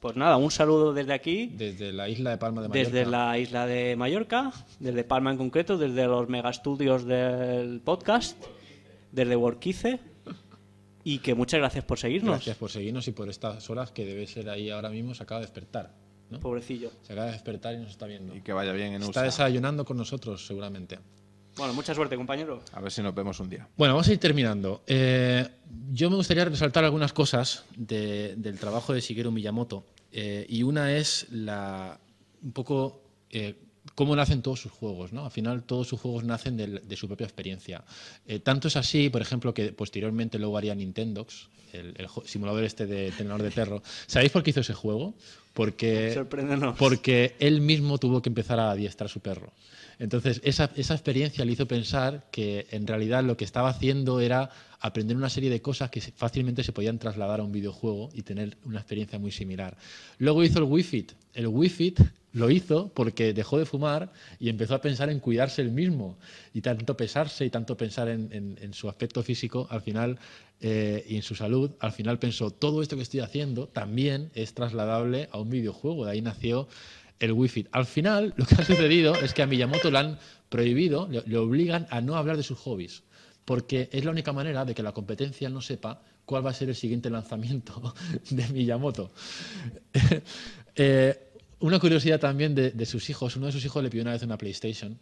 pues nada, un saludo desde aquí. Desde la isla de Palma de Mallorca. Desde la isla de Mallorca, desde Palma en concreto, desde los mega estudios del podcast, desde Workice. Y que muchas gracias por seguirnos. Gracias por seguirnos y por estas horas que debe ser ahí ahora mismo, se acaba de despertar. ¿no? Pobrecillo. Se acaba de despertar y nos está viendo. Y que vaya bien en USA. Está desayunando con nosotros, seguramente. Bueno, mucha suerte, compañero. A ver si nos vemos un día. Bueno, vamos a ir terminando. Eh, yo me gustaría resaltar algunas cosas del trabajo de Shigeru Miyamoto. Eh, y una es la, un poco eh, cómo nacen todos sus juegos, ¿no? Al final todos sus juegos nacen de, su propia experiencia. tanto es así, por ejemplo, que posteriormente luego haría Nintendox, el, simulador este de tenor de perro. ¿Sabéis por qué hizo ese juego? Porque, porque él mismo tuvo que empezar a adiestrar a su perro. Entonces, esa, experiencia le hizo pensar que en realidad lo que estaba haciendo era aprender una serie de cosas que fácilmente se podían trasladar a un videojuego y tener una experiencia muy similar. Luego hizo el Wii Fit. El Wii Fit lo hizo porque dejó de fumar y empezó a pensar en cuidarse el mismo. Y tanto pesarse y tanto pensar en, su aspecto físico al final eh, y en su salud, al final pensó, todo esto que estoy haciendo también es trasladable a un videojuego. De ahí nació el Wi-Fi. Al final, lo que ha sucedido es que a Miyamoto le han prohibido, le, obligan a no hablar de sus hobbies, porque es la única manera de que la competencia no sepa cuál va a ser el siguiente lanzamiento de Miyamoto. Eh, una curiosidad también de, sus hijos. Uno de sus hijos le pidió una vez una PlayStation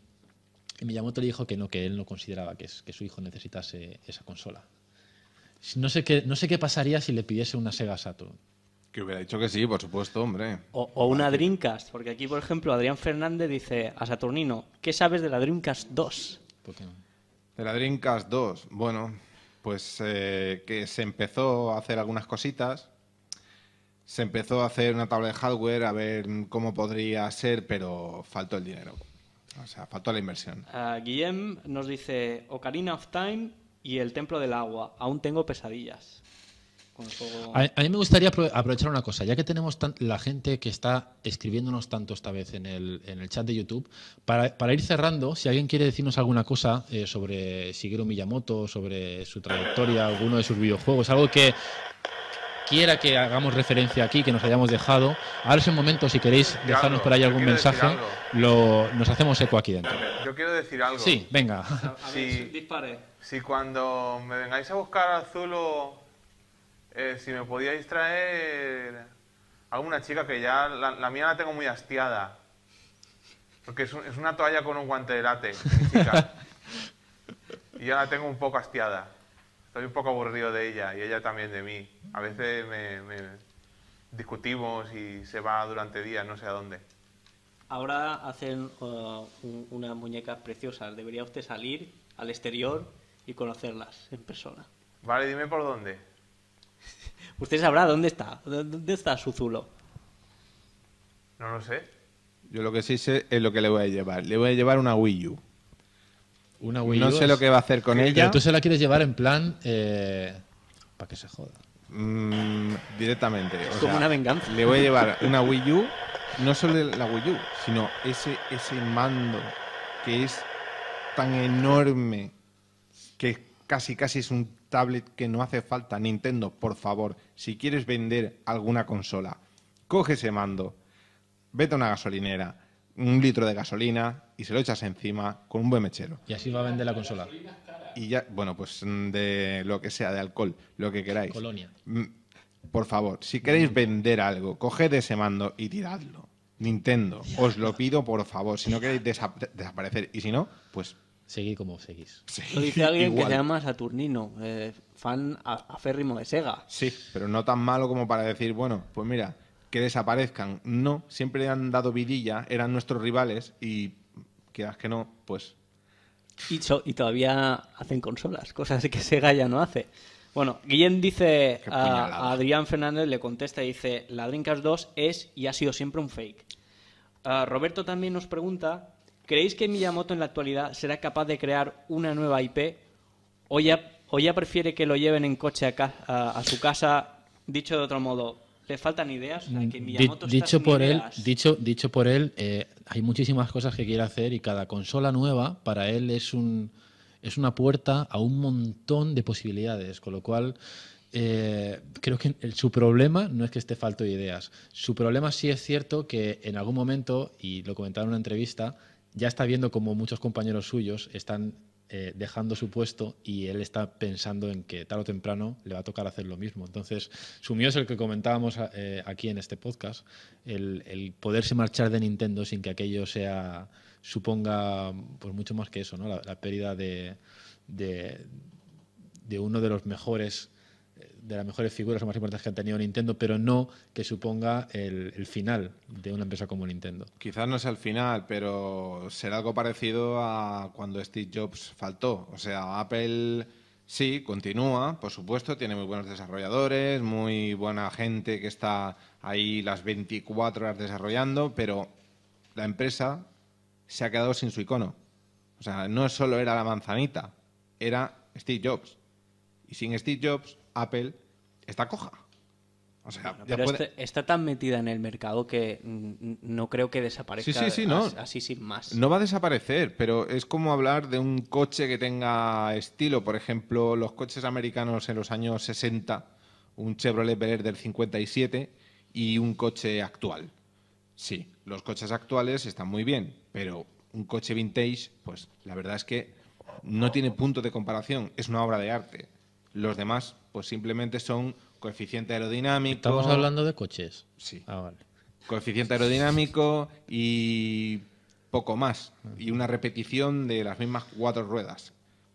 y Miyamoto le dijo que no, que él no consideraba que, que su hijo necesitase esa consola. No sé, qué, no sé qué pasaría si le pidiese una Sega Saturn. Que hubiera dicho que sí, por supuesto, hombre. O, una Dreamcast, porque aquí, por ejemplo, Adrián Fernández dice a Saturnino, ¿qué sabes de la Dreamcast 2? De la Dreamcast 2, bueno, pues eh, que se empezó a hacer algunas cositas, se empezó a hacer una tabla de hardware a ver cómo podría ser, pero faltó el dinero. O sea, faltó la inversión. Ah, Guillem nos dice Ocarina of Time y el Templo del Agua. Aún tengo pesadillas a, mí me gustaría aprovechar una cosa, ya que tenemos la gente que está escribiéndonos tanto esta vez en el, en el chat de YouTube, para, ir cerrando, si alguien quiere decirnos alguna cosa eh, sobre Shigeru Miyamoto, sobre su trayectoria, alguno de sus videojuegos, algo que quiera que hagamos referencia aquí, que nos hayamos dejado, ahora es el momento, si queréis dejarnos por ahí algún mensaje, lo, nos hacemos eco aquí dentro. Yo quiero decir algo. Sí, venga. A, si, si, cuando me vengáis a buscar a Zulo eh, si me podíais traer a una chica que ya la, mía la tengo muy hastiada. Porque es, una toalla con un guante de late, chica. y ya la tengo un poco hastiada. Estoy un poco aburrido de ella y ella también de mí. A veces discutimos y se va durante días, no sé a dónde. Ahora hacen uh, unas muñecas preciosas. Debería usted salir al exterior y conocerlas en persona. Vale, dime por dónde. Usted sabrá dónde está. ¿Dónde está su zulo? No lo sé. Yo lo que sí sé es lo que le voy a llevar. Le voy a llevar una Wii U. Una No sé lo que va a hacer con ella. Pero tú se la quieres llevar en plan. Eh, para que se joda. Mm, directamente. Es como una venganza. Le voy a llevar una Wii U. No solo la Wii U, sino ese, ese mando que es tan enorme que casi casi es un tablet que no hace falta. Nintendo, por favor, si quieres vender alguna consola, coge ese mando, vete a una gasolinera, un litro de gasolina y se lo echas encima con un buen mechero. Y así va a vender la consola. Y ya, bueno, pues mm, de lo que sea, de alcohol, lo que queráis. Colonia. Mm, por favor, si queréis vender algo, coged ese mando y tiradlo. Nintendo, os lo pido por favor, si no queréis desaparecer y si no, pues seguís como seguís. Lo dice alguien que se llama Saturnino, eh, fan aférrimo de Sega. Sí, pero no tan malo como para decir, bueno, pues mira, que desaparezcan. No, siempre han dado vidilla, eran nuestros rivales y quieras que no, pues... Y, todavía hacen consolas, cosas que Sega ya no hace. Bueno, Guillén dice a, Adrián Fernández, le contesta y dice, la Dreamcast 2 es y ha sido siempre un fake. Ah, Roberto también nos pregunta ¿Creéis que Miyamoto en la actualidad será capaz de crear una nueva IP o ya, prefiere que lo lleven en coche a, su casa? Dicho de otro modo, ¿le faltan ideas? Mm, dicho, por él, dicho, dicho, por él, eh, hay muchísimas cosas que quiere hacer y cada consola nueva para él es, un, es una puerta a un montón de posibilidades, con lo cual... Eh, creo que su problema no es que esté falto de ideas. Su problema sí es cierto que en algún momento, y lo comentaron en una entrevista, ya está viendo como muchos compañeros suyos están eh, dejando su puesto y él está pensando en que tarde o temprano le va a tocar hacer lo mismo. Entonces, su es el que comentábamos eh, aquí en este podcast, el, poderse marchar de Nintendo sin que aquello sea suponga pues mucho más que eso, ¿no? la, pérdida de, de uno de los mejores de las mejores figuras o más importantes que ha tenido Nintendo, pero no que suponga el, final de una empresa como Nintendo. Quizás no sea el final, pero será algo parecido a cuando Steve Jobs faltó. O sea, Apple sí continúa, por supuesto, tiene muy buenos desarrolladores, muy buena gente que está ahí las 24 horas desarrollando, pero la empresa se ha quedado sin su icono. O sea, no solo era la manzanita, era Steve Jobs. Y sin Steve Jobs Apple está coja. O sea, este está tan metida en el mercado que mm, no creo que desaparezca así sin más. No va a desaparecer, pero es como hablar de un coche que tenga estilo. Por ejemplo, los coches americanos en los años 60, un Chevrolet Bel Air del 57 y un coche actual. Sí, los coches actuales están muy bien, pero un coche vintage, pues la verdad es que no tiene punto de comparación. Es una obra de arte. Los demás pues simplemente son coeficiente aerodinámico. Estamos hablando de coches. Sí. Ah, vale. Coeficiente aerodinámico y poco más. Y una repetición de las mismas cuatro ruedas.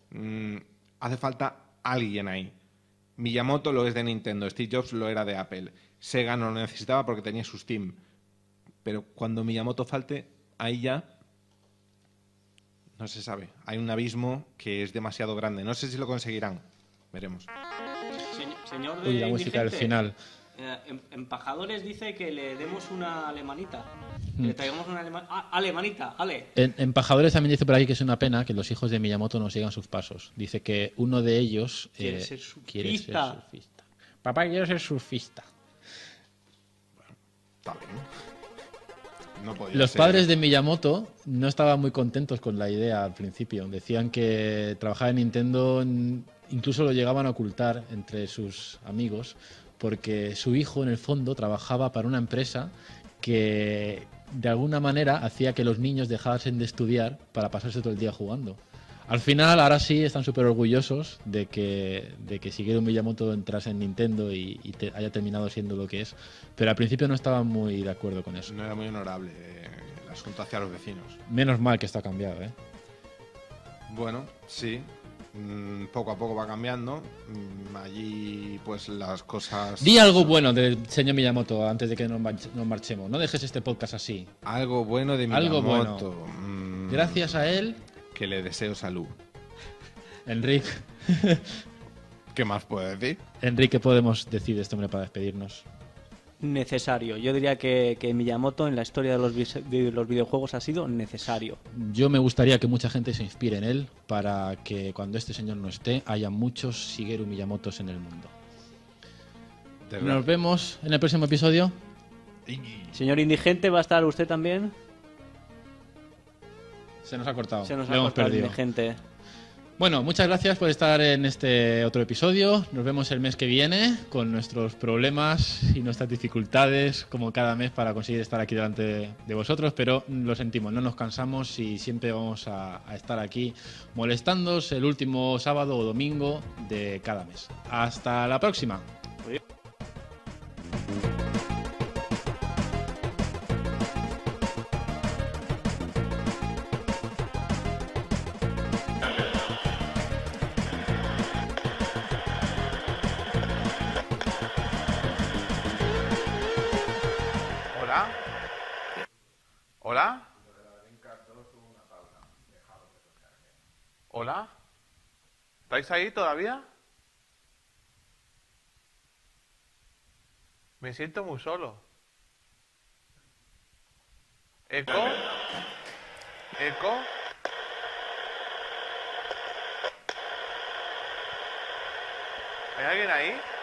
Mm, hace falta alguien ahí. Miyamoto lo es de Nintendo, Steve Jobs lo era de Apple. Sega no lo necesitaba porque tenía sus team. Pero cuando Miyamoto falte, ahí ya no se sabe. Hay un abismo que es demasiado grande. No sé si lo conseguirán. Veremos. Señor de la música al final. Eh, em, Embajadores dice que le demos una alemanita. Que le mm. traigamos una alemanita. Ah, alemanita, ale. empajadores también dice por ahí que es una pena que los hijos de Miyamoto no sigan sus pasos. Dice que uno de ellos eh, quiere, ser, surfista. Papá, quiero ser surfista. está bien. No los padres de Miyamoto no estaban muy contentos con la idea al principio. Decían que trabajar en Nintendo incluso lo llegaban a ocultar entre sus amigos porque su hijo en el fondo trabajaba para una empresa que de alguna manera hacía que los niños dejasen de estudiar para pasarse todo el día jugando. Al final, ahora sí, están súper orgullosos de que, de que un Miyamoto entrase en Nintendo y, haya terminado siendo lo que es, pero al principio no estaban muy de acuerdo con eso. No era muy honorable eh, asunto hacia los vecinos. Menos mal que está cambiado, ¿eh? Bueno, sí, Mm, poco a poco va cambiando. Mm, allí, pues las cosas. Di algo bueno del señor Miyamoto antes de que nos, marchemos. No dejes este podcast así. Algo bueno de Miyamoto. Algo bueno. Mm, Gracias a él. Que le deseo salud. Enrique. ¿Qué más puedo decir? Enrique, podemos decir de este hombre para despedirnos? necesario. Yo diría que, que, Miyamoto en la historia de los, videojuegos ha sido necesario. Yo me gustaría que mucha gente se inspire en él para que cuando este señor no esté haya muchos Shigeru Miyamotos en el mundo. Nos vemos en el próximo episodio. Señor indigente, ¿va a estar usted también? Se nos ha cortado. Se nos ha perdido. indigente. Bueno, muchas gracias por estar en este otro episodio. Nos vemos el mes que viene con nuestros problemas y nuestras dificultades, como cada mes, para conseguir estar aquí delante de vosotros. Pero lo sentimos, no nos cansamos y siempre vamos a, estar aquí molestándos el último sábado o domingo de cada mes. Hasta la próxima. Hola. ¿Estáis ahí todavía? Me siento muy solo. ¿Eco? ¿Eco? ¿Hay alguien ahí?